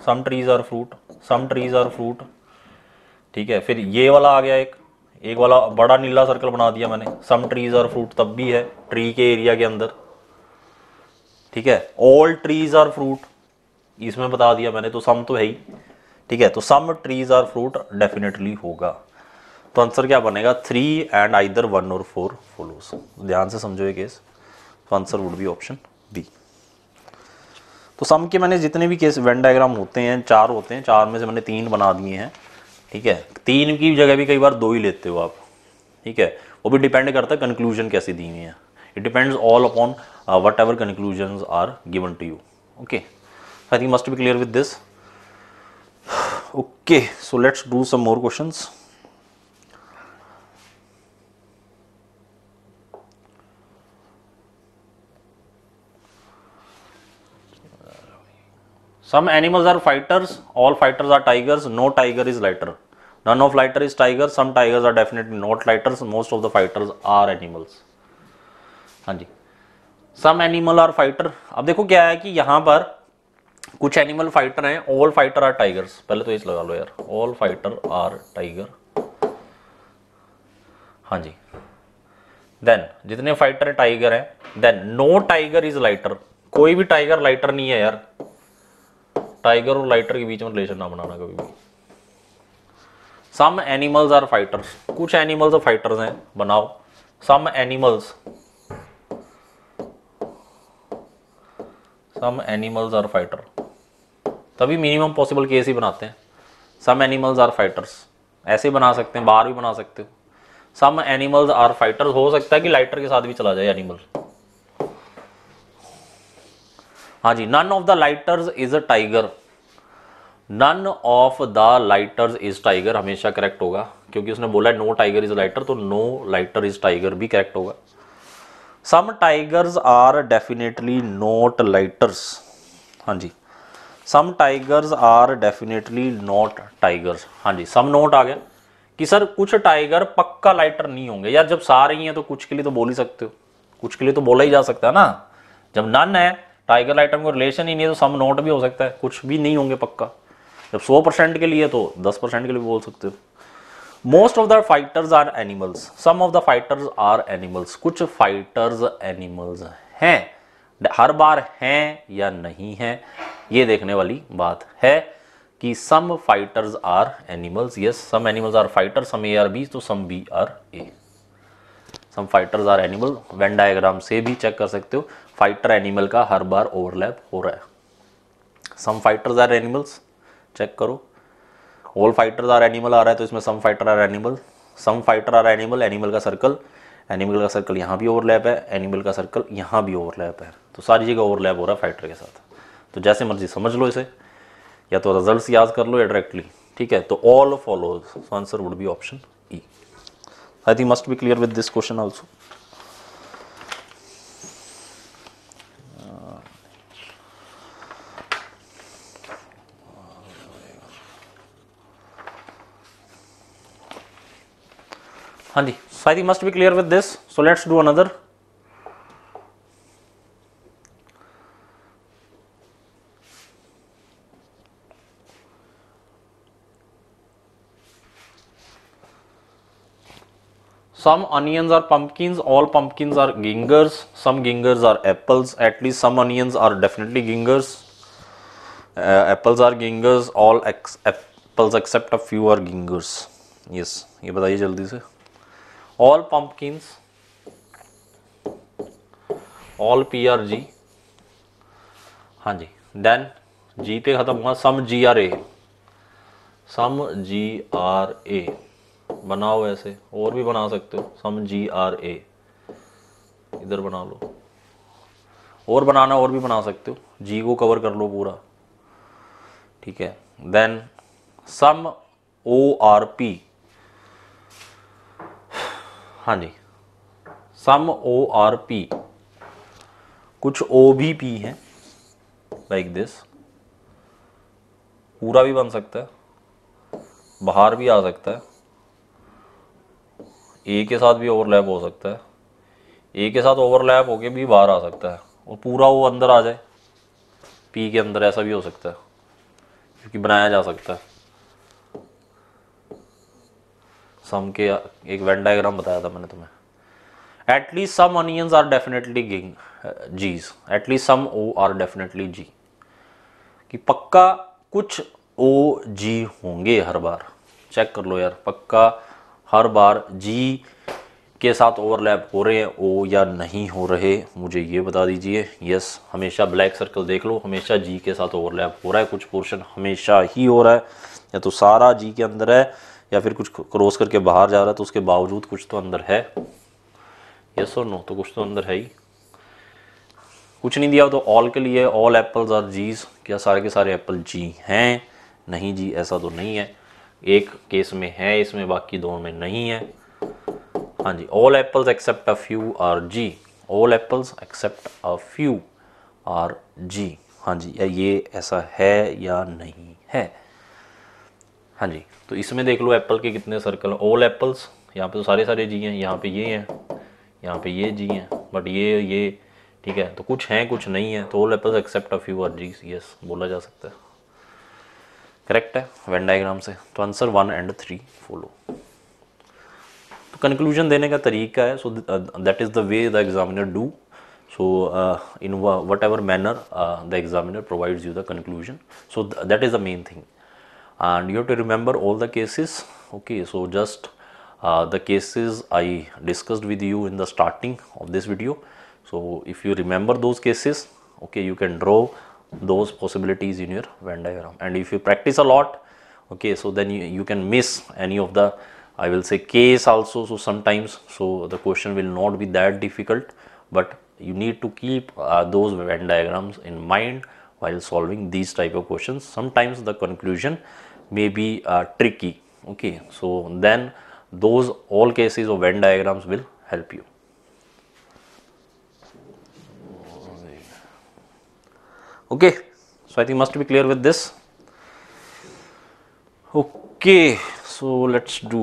some trees are fruit some trees are fruit ठीक है फिर ये वाला आ गया एक एक वाला बड़ा नीला सर्कल बना दिया मैंने सम ट्रीज आर फ्रूट तब भी है ट्री के एरिया के अंदर ठीक है ऑल ट्रीज आर फ्रूट इसमें बता दिया मैंने तो सम तो है ही ठीक है तो some trees are fruit definitely होगा तो आंसर क्या बनेगा थ्री एंड आइदर वन और फोर फॉलोस ध्यान से समझो ये केस तो answer would be option B तो सम के मैंने जितने भी केस वेन डायग्राम होते हैं चार होते हैं चार में से मैंने तीन बना दिए हैं ठीक है तीन की जगह भी कई बार दो ही लेते हो आप ठीक है वो भी डिपेंड करता है कंक्लूजन कैसे दी हुई है it depends all upon whatever conclusion are given to you okay I think must be clear with this okay so let's do some more question some animals are fighters all fighters are tigers no tiger is lighter none of lighter is tiger some tigers are definitely not lighters most of the fighters are animals हाँ जी सम एनिमल आर फाइटर अब देखो क्या है कि यहां पर कुछ एनिमल फाइटर हैं ऑल फाइटर आर टाइगर्स पहले तो ये लगा लो यार ऑल फाइटर आर टाइगर हाँ जी देन जितने फाइटर टाइगर हैं then no tiger is lighter कोई भी टाइगर लाइटर नहीं है यार टाइगर और लाइटर के बीच में रिलेशन ना बनाना कभी भी सम एनिमल्स आर फाइटर्स कुछ एनिमल्स और फाइटर्स हैं बनाओ some animals some animals are fighter तभी मिनिमम पॉसिबल केस ही बनाते हैं सम एनिमल्स आर फाइटर्स ऐसे बना सकते हैं बाहर भी बना सकते हो सम एनिमल्स आर फाइटर्स हो सकता है कि लाइटर के साथ भी चला जाए एनिमल हाँ जी none of the lighters is a tiger none of the lighters is tiger हमेशा करेक्ट होगा क्योंकि उसने बोला है नो टाइगर इज लाइटर तो नो लाइटर इज टाइगर भी करेक्ट होगा some tigers are definitely not lighters हाँ जी some tigers are definitely not tigers हाँ जी सम नोट आ गया कि सर कुछ टाइगर पक्का लाइटर नहीं होंगे यार जब सारे ही हैं तो कुछ के लिए तो बोल ही सकते हो कुछ के लिए तो बोला ही जा सकता है ना जब नन है टाइगर आइटम का रिलेशन ही नहीं है तो सम नोट भी हो सकता है कुछ भी नहीं होंगे पक्का जब सौ परसेंट के लिए तो दस परसेंट के लिए बोल सकते हो most of the fighters are animals some of the fighters are animals कुछ फाइटर्स एनिमल्स हैं हर बार हैं या नहीं है ये देखने वाली बात है कि some fighters are animals yes some animals are fighter some A are B तो some B are A some fighters are animal Venn diagram से भी चेक कर सकते हो फाइटर एनिमल का हर बार ओवरलैप हो रहा है some fighters are animals check करो ऑल फाइटर्स आर एनिमल आ रहा है तो इसमें some fighter are animal some fighter are animal animal का सर्कल एनिमल का सर्कल यहाँ भी ओवरलैप है एनिमल का सर्कल यहाँ भी ओवरलैप है तो सारी जगह ओवरलैप हो रहा है फाइटर के साथ तो जैसे मर्जी समझ लो इसे या तो रिजल्ट याद कर लो या डायरेक्टली ठीक है तो all follows answer would be option E I think must be clear with this question also. Hanji. So I think must be clear with this. So let's do another. some onions are pumpkins all pumpkins are gingers some gingers are apples at least some onions are definitely gingers uh, apples are gingers all ex apples except a few are gingers yes ye bataiye jaldi se all pumpkins all PRG haan ji then g पे khatam hua some GRA some GRA बनाओ ऐसे और भी बना सकते हो सम जी आर ए इधर बना लो और बनाना और भी बना सकते हो जी को कवर कर लो पूरा ठीक है then some O are P हाँ जी सम ओ आर पी कुछ ओ भी पी है लाइक दिस पूरा भी बन सकता है बाहर भी आ सकता है ए के साथ भी ओवरलैप हो सकता है ए के साथ ओवरलैप होके भी बाहर आ सकता है और पूरा वो अंदर आ जाए पी के अंदर ऐसा भी हो सकता है क्योंकि बनाया जा सकता है सम के एक वेन डायग्राम बताया था मैंने तुम्हें at least some onions are definitely गिंग जीज at least some O are definitely G कि पक्का कुछ ओ जी होंगे हर बार चेक कर लो यार पक्का हर बार जी के साथ ओवरलैप हो रहे हैं ओ या नहीं हो रहे मुझे ये बता दीजिए यस हमेशा ब्लैक सर्कल देख लो हमेशा जी के साथ ओवरलैप हो रहा है कुछ पोर्शन हमेशा ही हो रहा है या तो सारा जी के अंदर है या फिर कुछ क्रॉस करके बाहर जा रहा है तो उसके बावजूद कुछ तो अंदर है यस और नो तो कुछ तो अंदर है ही कुछ नहीं दिया तो ऑल के लिए ऑल एप्पल्स आर जीज क्या सारे के सारे एप्पल जी हैं नहीं जी ऐसा तो नहीं है एक केस में है इसमें बाकी दोनों में नहीं है हाँ जी all apples except a few are G all apples except a few are G हाँ जी या ये ऐसा है या नहीं है हाँ जी तो इसमें देख लो एप्पल के कितने सर्कल ऑल एप्पल्स यहाँ पे तो सारे सारे जी हैं यहाँ पे ये हैं यहाँ पे ये जी हैं बट ये ये ठीक है तो कुछ हैं कुछ नहीं है तो all apples except a few are G yes बोला जा सकता है करेक्ट है वेन डायग्राम से तो answer one and three follow तो कंक्लूजन देने का तरीका है so that is the way the examiner do so in whatever manner the examiner provides you the conclusion so that is the main thing and you to remember all the cases okay so just the cases I discussed with you in the starting of this video so if you remember those cases okay you can draw those possibilities in your Venn diagram and if you practice a lot okay so then you, you can miss any of the I will say case also so sometimes so the question will not be that difficult but you need to keep uh, those Venn diagrams in mind while solving these type of questions sometimes the conclusion may be uh, tricky okay so then those all cases of Venn diagrams will help you. okay. So, I think must be clear with this. Okay, so let us do.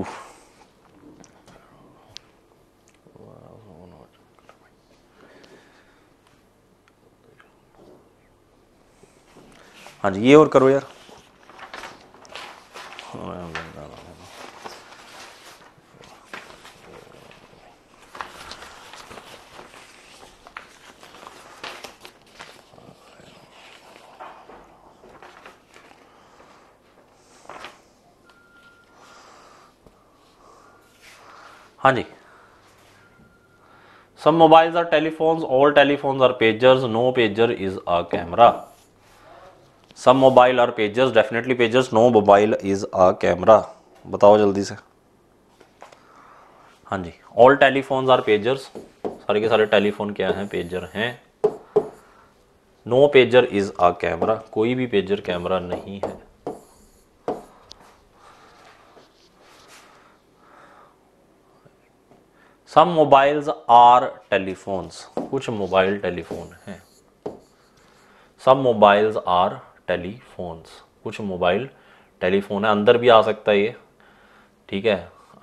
हाँ जी ये और करो यार हाँ जी some mobiles are telephones all telephones are pagers no pager is a camera some mobile are pagers definitely pagers no mobile is a camera बताओ जल्दी से हाँ जी ऑल टेलीफोन्स आर पेजर्स सारे के सारे टेलीफोन क्या हैं पेजर हैं no pager is a camera कोई भी पेजर कैमरा नहीं है सम मोबाइल्स आर टेलीफोन्स कुछ मोबाइल टेलीफोन हैं सब मोबाइल्स आर टेलीफोन्स कुछ मोबाइल टेलीफोन है अंदर भी आ सकता है ये ठीक है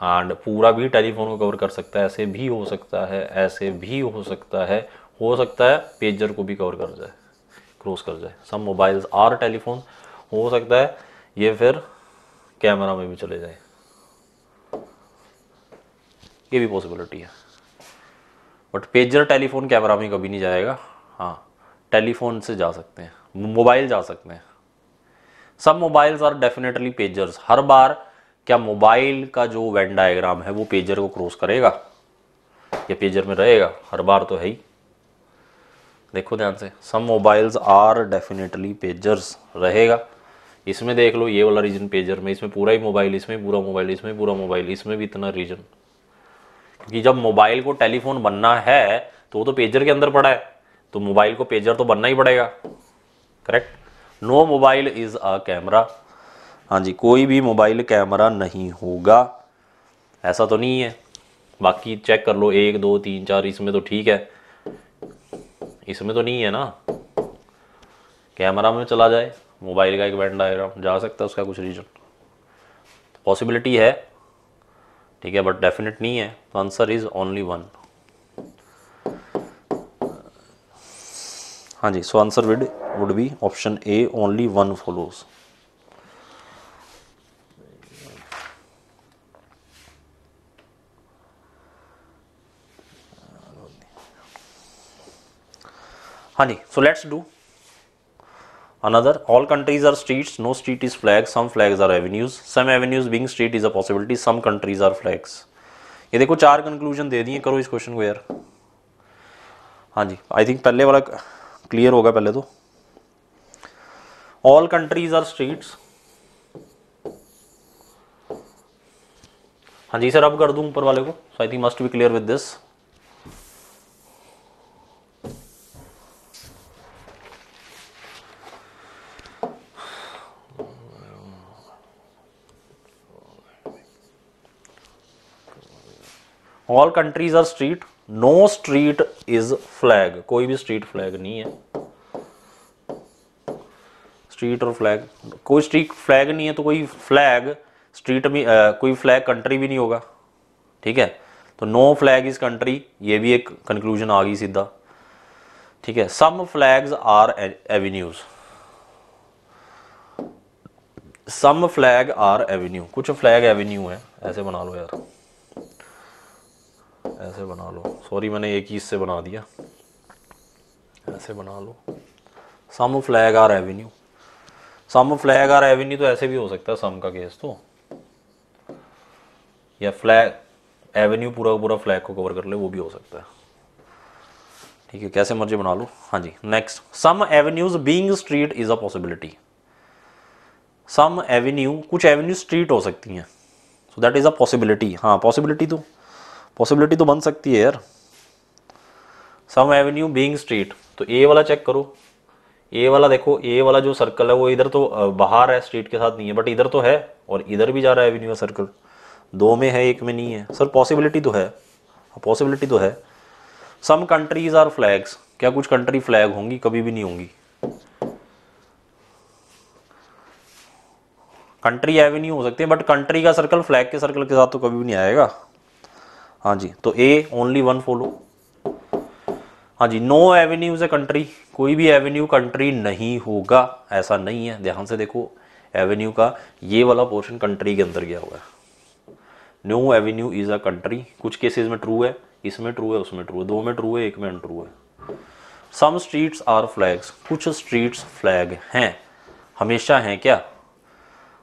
एंड पूरा भी टेलीफोन को कवर कर सकता है ऐसे भी हो सकता है ऐसे भी हो सकता है हो सकता है पेजर को भी कवर कर जाए क्रॉस कर जाए सब मोबाइल्स आर टेलीफोन हो सकता है ये फिर कैमरा में भी चले जाए ये भी पॉसिबिलिटी है बट पेजर टेलीफोन कैमरा में कभी नहीं जाएगा हाँ टेलीफोन से जा सकते हैं मोबाइल जा सकते हैं सब मोबाइल्स आर डेफिनेटली पेजर्स हर बार क्या मोबाइल का जो वेन डायग्राम है वो पेजर को क्रॉस करेगा या पेजर में रहेगा हर बार तो है ही देखो ध्यान से सब मोबाइल्स आर डेफिनेटली पेजर्स रहेगा इसमें देख लो ये वाला रीजन पेजर में इसमें पूरा ही मोबाइल इसमें पूरा मोबाइल इसमें पूरा मोबाइल इसमें भी इतना रीजन कि जब मोबाइल को टेलीफोन बनना है तो वो तो पेजर के अंदर पड़ा है तो मोबाइल को पेजर तो बनना ही पड़ेगा correct no mobile is a camera हाँ जी कोई भी मोबाइल कैमरा नहीं होगा ऐसा तो नहीं है बाकी चेक कर लो एक दो तीन चार इसमें तो ठीक है इसमें तो नहीं है ना कैमरा में चला जाए मोबाइल का एक बैंड डायग्राम जा सकता है उसका कुछ रीजन पॉसिबिलिटी है ठीक है बट डेफिनेट नहीं है तो आंसर इज ओनली वन हाँ जी so answer with would be option A only one follows हाँ जी so let's do Another, all countries are streets, no street is flag, some flags are avenues, some avenues being street is a possibility, some countries are flags. ये देखो चार कंक्लूजन दे दिए करो इस क्वेश्चन को यार हाँ जी आई थिंक पहले वाला क्लियर होगा पहले तो ऑल कंट्रीज आर स्ट्रीट्स हाँ जी सर अब कर दूं ऊपर वाले को so I think must be clear with this all countries are street no street is flag कोई भी स्ट्रीट फ्लैग नहीं है स्ट्रीट और फ्लैग कोई स्ट्रीट फ्लैग नहीं है तो कोई फ्लैग स्ट्रीट में कोई फ्लैग कंट्री भी नहीं होगा ठीक है तो नो फ्लैग इज कंट्री ये भी एक कंक्लूजन आ गई सीधा ठीक है some flags are avenues some flag are avenue कुछ फ्लैग एवेन्यू है ऐसे बना लो यार ऐसे बना लो सॉरी मैंने एक ही इससे बना दिया ऐसे बना लो some flag are avenue some flag are avenue तो ऐसे भी हो सकता है सम का केस तो या फ्लैग एवेन्यू पूरा पूरा फ्लैग को कवर कर ले वो भी हो सकता है ठीक है कैसे मर्जी बना लो हाँ जी next some avenues being street is a possibility some avenue कुछ एवेन्यू स्ट्रीट हो सकती हैं so that is a possibility हाँ पॉसिबिलिटी तो पॉसिबिलिटी तो बन सकती है यार सम एवेन्यू बींग स्ट्रीट तो ए वाला चेक करो ए वाला देखो ए वाला जो सर्कल है वो इधर तो बाहर है स्ट्रीट के साथ नहीं है बट इधर तो है और इधर भी जा रहा है एवेन्यू सर्कल दो में है एक में नहीं है सर पॉसिबिलिटी तो है पॉसिबिलिटी हाँ, तो है सम कंट्रीज आर फ्लैग्स क्या कुछ कंट्री फ्लैग होंगी कभी भी नहीं होंगी कंट्री एवेन्यू हो सकती है बट कंट्री का सर्कल फ्लैग के सर्कल के साथ तो कभी भी नहीं आएगा हाँ जी तो ए ओनली वन फॉलो हाँ जी no avenue is a country कोई भी एवेन्यू कंट्री नहीं होगा ऐसा नहीं है ध्यान से देखो एवेन्यू का ये वाला पोर्शन कंट्री के अंदर गया हुआ है no avenue is a country कुछ केसेस में ट्रू है इसमें ट्रू है उसमें ट्रू है दो में ट्रू है एक में अनट्रू है सम स्ट्रीट्स आर फ्लैग्स कुछ स्ट्रीट्स फ्लैग हैं हमेशा हैं क्या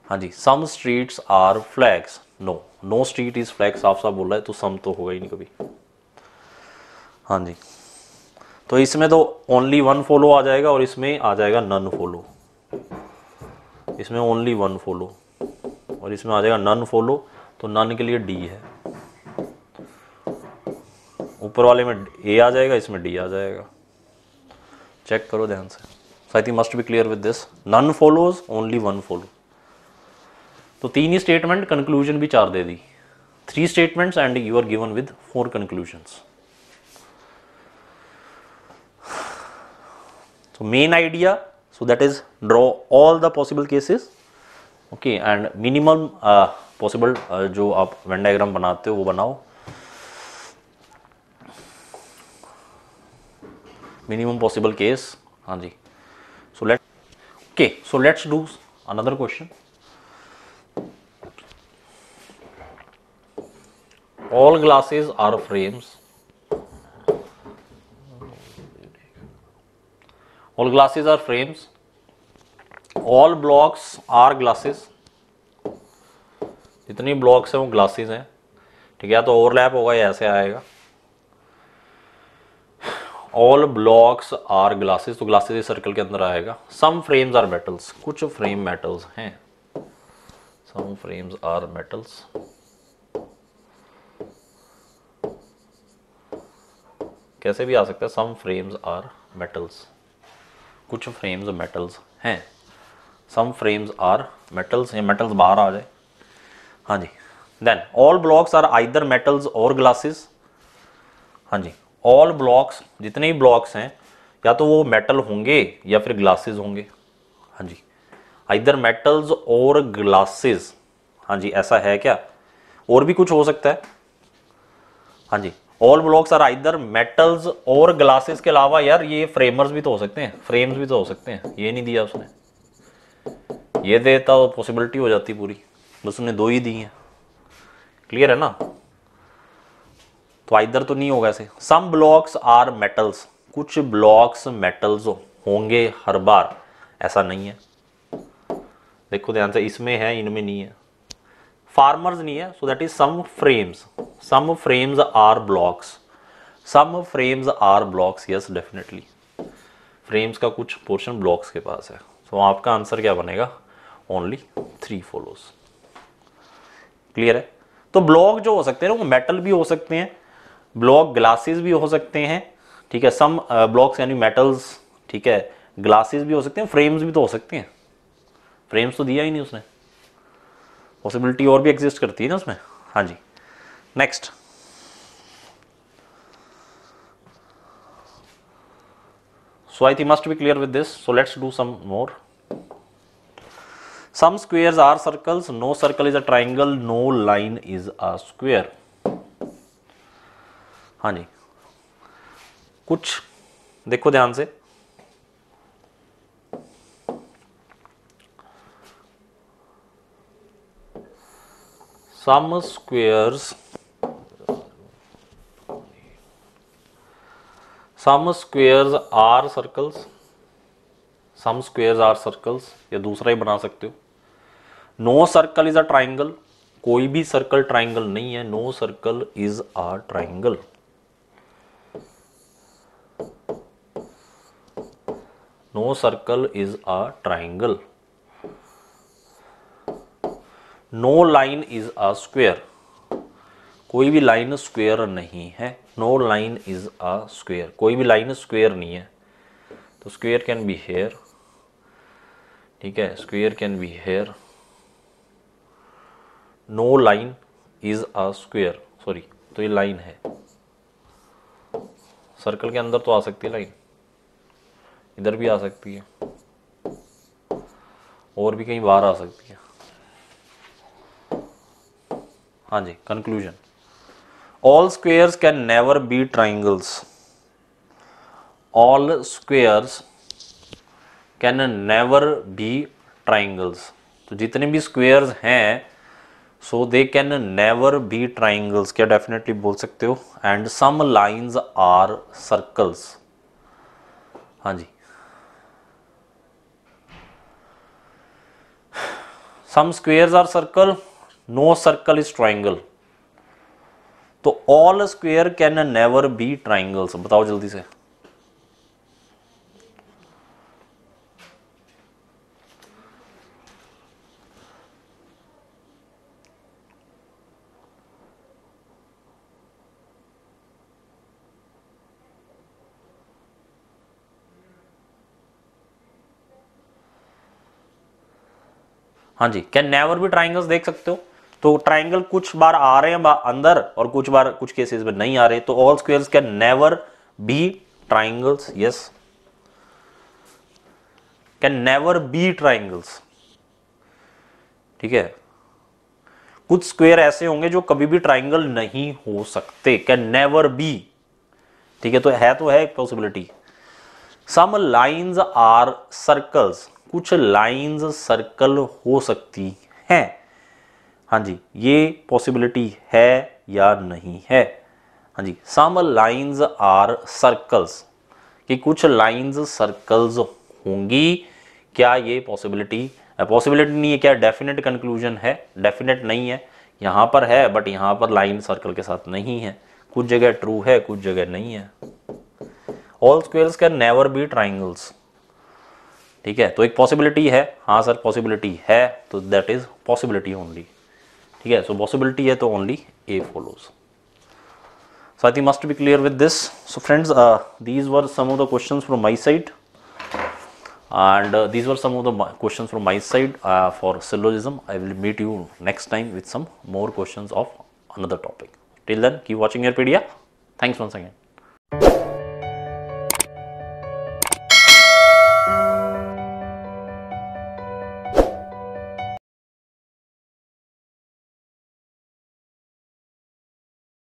हाँ जी some streets are flags no no street is flag साफ साफ बोल रहा है तो सम तो होगा ही नहीं कभी हाँ जी तो इसमें तो ओनली वन फॉलो आ जाएगा और इसमें आ जाएगा नन फॉलो इसमें ओनली वन फॉलो और इसमें आ जाएगा नन फॉलो तो नन के लिए डी है ऊपर वाले में ए आ जाएगा इसमें डी आ जाएगा चेक करो ध्यान से so i think must be clear with this none follows only one follow तो तीन ही स्टेटमेंट कंक्लूजन भी चार दे दी three statements and you are given with four conclusions so main idea so that is draw all the possible cases okay and minimum possible जो आप वेन डायग्राम बनाते हो वो बनाओ मिनिमम पॉसिबल केस हाँ जी so let okay so let's do another question all glasses are frames. All glasses are frames. All blocks are glasses. जितनी ब्लॉक्स हैं वो ग्लासेस हैं ठीक है तो ओवरलैप होगा या ऐसे आएगा ऑल ब्लॉक्स आर ग्लासेस तो ग्लासेस इस सर्कल के अंदर आएगा सम फ्रेम्स आर मेटल्स कुछ फ्रेम मेटल्स हैं सम फ्रेम्स आर मेटल्स कैसे भी आ सकता है सम फ्रेम्स आर मेटल्स कुछ फ्रेम्स मेटल्स हैं सम फ्रेम्स आर मेटल्स या मेटल्स बाहर आ जाए हाँ जी then all blocks are either metals or glasses हाँ जी ऑल ब्लॉक्स जितने भी ब्लॉक्स हैं या तो वो मेटल होंगे या फिर ग्लासेस होंगे हाँ जी आइदर मेटल्स और ग्लासेस हाँ जी ऐसा है क्या और भी कुछ हो सकता है हाँ जी all blocks are either metals or glasses के अलावा यार ये फ्रेमर्स भी तो हो सकते हैं फ्रेम्स भी तो हो सकते हैं ये नहीं दिया उसने ये देता तो पॉसिबिलिटी हो जाती पूरी बस उसने दो ही दी हैं क्लियर है ना तो आइदर तो नहीं होगा ऐसे सम ब्लॉक्स आर मेटल्स कुछ ब्लॉक्स मेटल्स होंगे हर बार ऐसा नहीं है देखो ध्यान से इसमें है इनमें नहीं है फार्मर्स नहीं है so that is some frames some frames are blocks some frames are blocks yes definitely frames का कुछ पोर्शन ब्लॉक्स के पास है सो so, आपका आंसर क्या बनेगा ओनली थ्री फॉलोस क्लियर है तो ब्लॉक जो हो सकते हैं वो मेटल भी हो सकते हैं ब्लॉक ग्लासेस भी हो सकते हैं ठीक है सम ब्लॉक्स uh, यानी मेटल्स ठीक है ग्लासेस भी हो सकते हैं फ्रेम्स भी तो हो सकते हैं फ्रेम्स तो दिया ही नहीं उसने पॉसिबिलिटी और भी एग्जिस्ट करती है ना उसमें हाँ जी नेक्स्ट सो आई थी must be clear with this so let's do some more some square are circles no circle is a triangle no line is a square हाँ जी कुछ देखो ध्यान से some squares some squares are circles some squares are circles या दूसरा ही बना सकते हो no circle is a triangle कोई भी सर्कल ट्राइंगल नहीं है no circle is a triangle no circle is a triangle no line is a square कोई भी लाइन स्क्वेयर नहीं है no line is a square कोई भी लाइन स्क्वेयर नहीं है तो स्क्वेयर कैन बी हेयर ठीक है square can be here no line is a square sorry तो ये लाइन है सर्कल के अंदर तो आ सकती है लाइन इधर भी आ सकती है और भी कहीं बाहर आ सकती है हाँ जी conclusion all squares can never be triangles all squares can never be triangles तो जितने भी स्क्वेयर्स हैं so they can never be triangles क्या डेफिनेटली बोल सकते हो and some line are circles हाँ जी some squares are circle no circle is triangle तो all square can never be triangles बताओ जल्दी से हाँ जी कैन नेवर भी ट्राइंगल्स देख सकते हो तो ट्राइंगल कुछ बार आ रहे हैं अंदर और कुछ बार कुछ केसेस में नहीं आ रहे तो all squares can never be triangles yes can never be triangles ठीक है कुछ स्क्वेयर ऐसे होंगे जो कभी भी ट्राइंगल नहीं हो सकते कैन नेवर बी ठीक है तो है तो है एक possibility some lines are circles कुछ लाइंस सर्कल हो सकती हैं हाँ जी ये पॉसिबिलिटी है या नहीं है हाँ जी सम लाइन्स आर सर्कल्स कि कुछ लाइन्स सर्कल्स होंगी क्या ये पॉसिबिलिटी पॉसिबिलिटी नहीं है क्या डेफिनेट कंक्लूजन है डेफिनेट नहीं है यहाँ पर है बट यहाँ पर लाइन सर्कल के साथ नहीं है कुछ जगह ट्रू है कुछ जगह नहीं है all squares can never be triangles ठीक है तो एक पॉसिबिलिटी है हाँ सर पॉसिबिलिटी है तो दैट इज पॉसिबिलिटी ओनली ठीक so possibility पॉसिबिलिटी है तो only A so i think must be clear with this so friends uh, these were some of the questions from my side and uh, these were some of the questions from my side uh, for syllogism i will meet you next time with some more questions of another topic till then keep watching your pedia thanks once again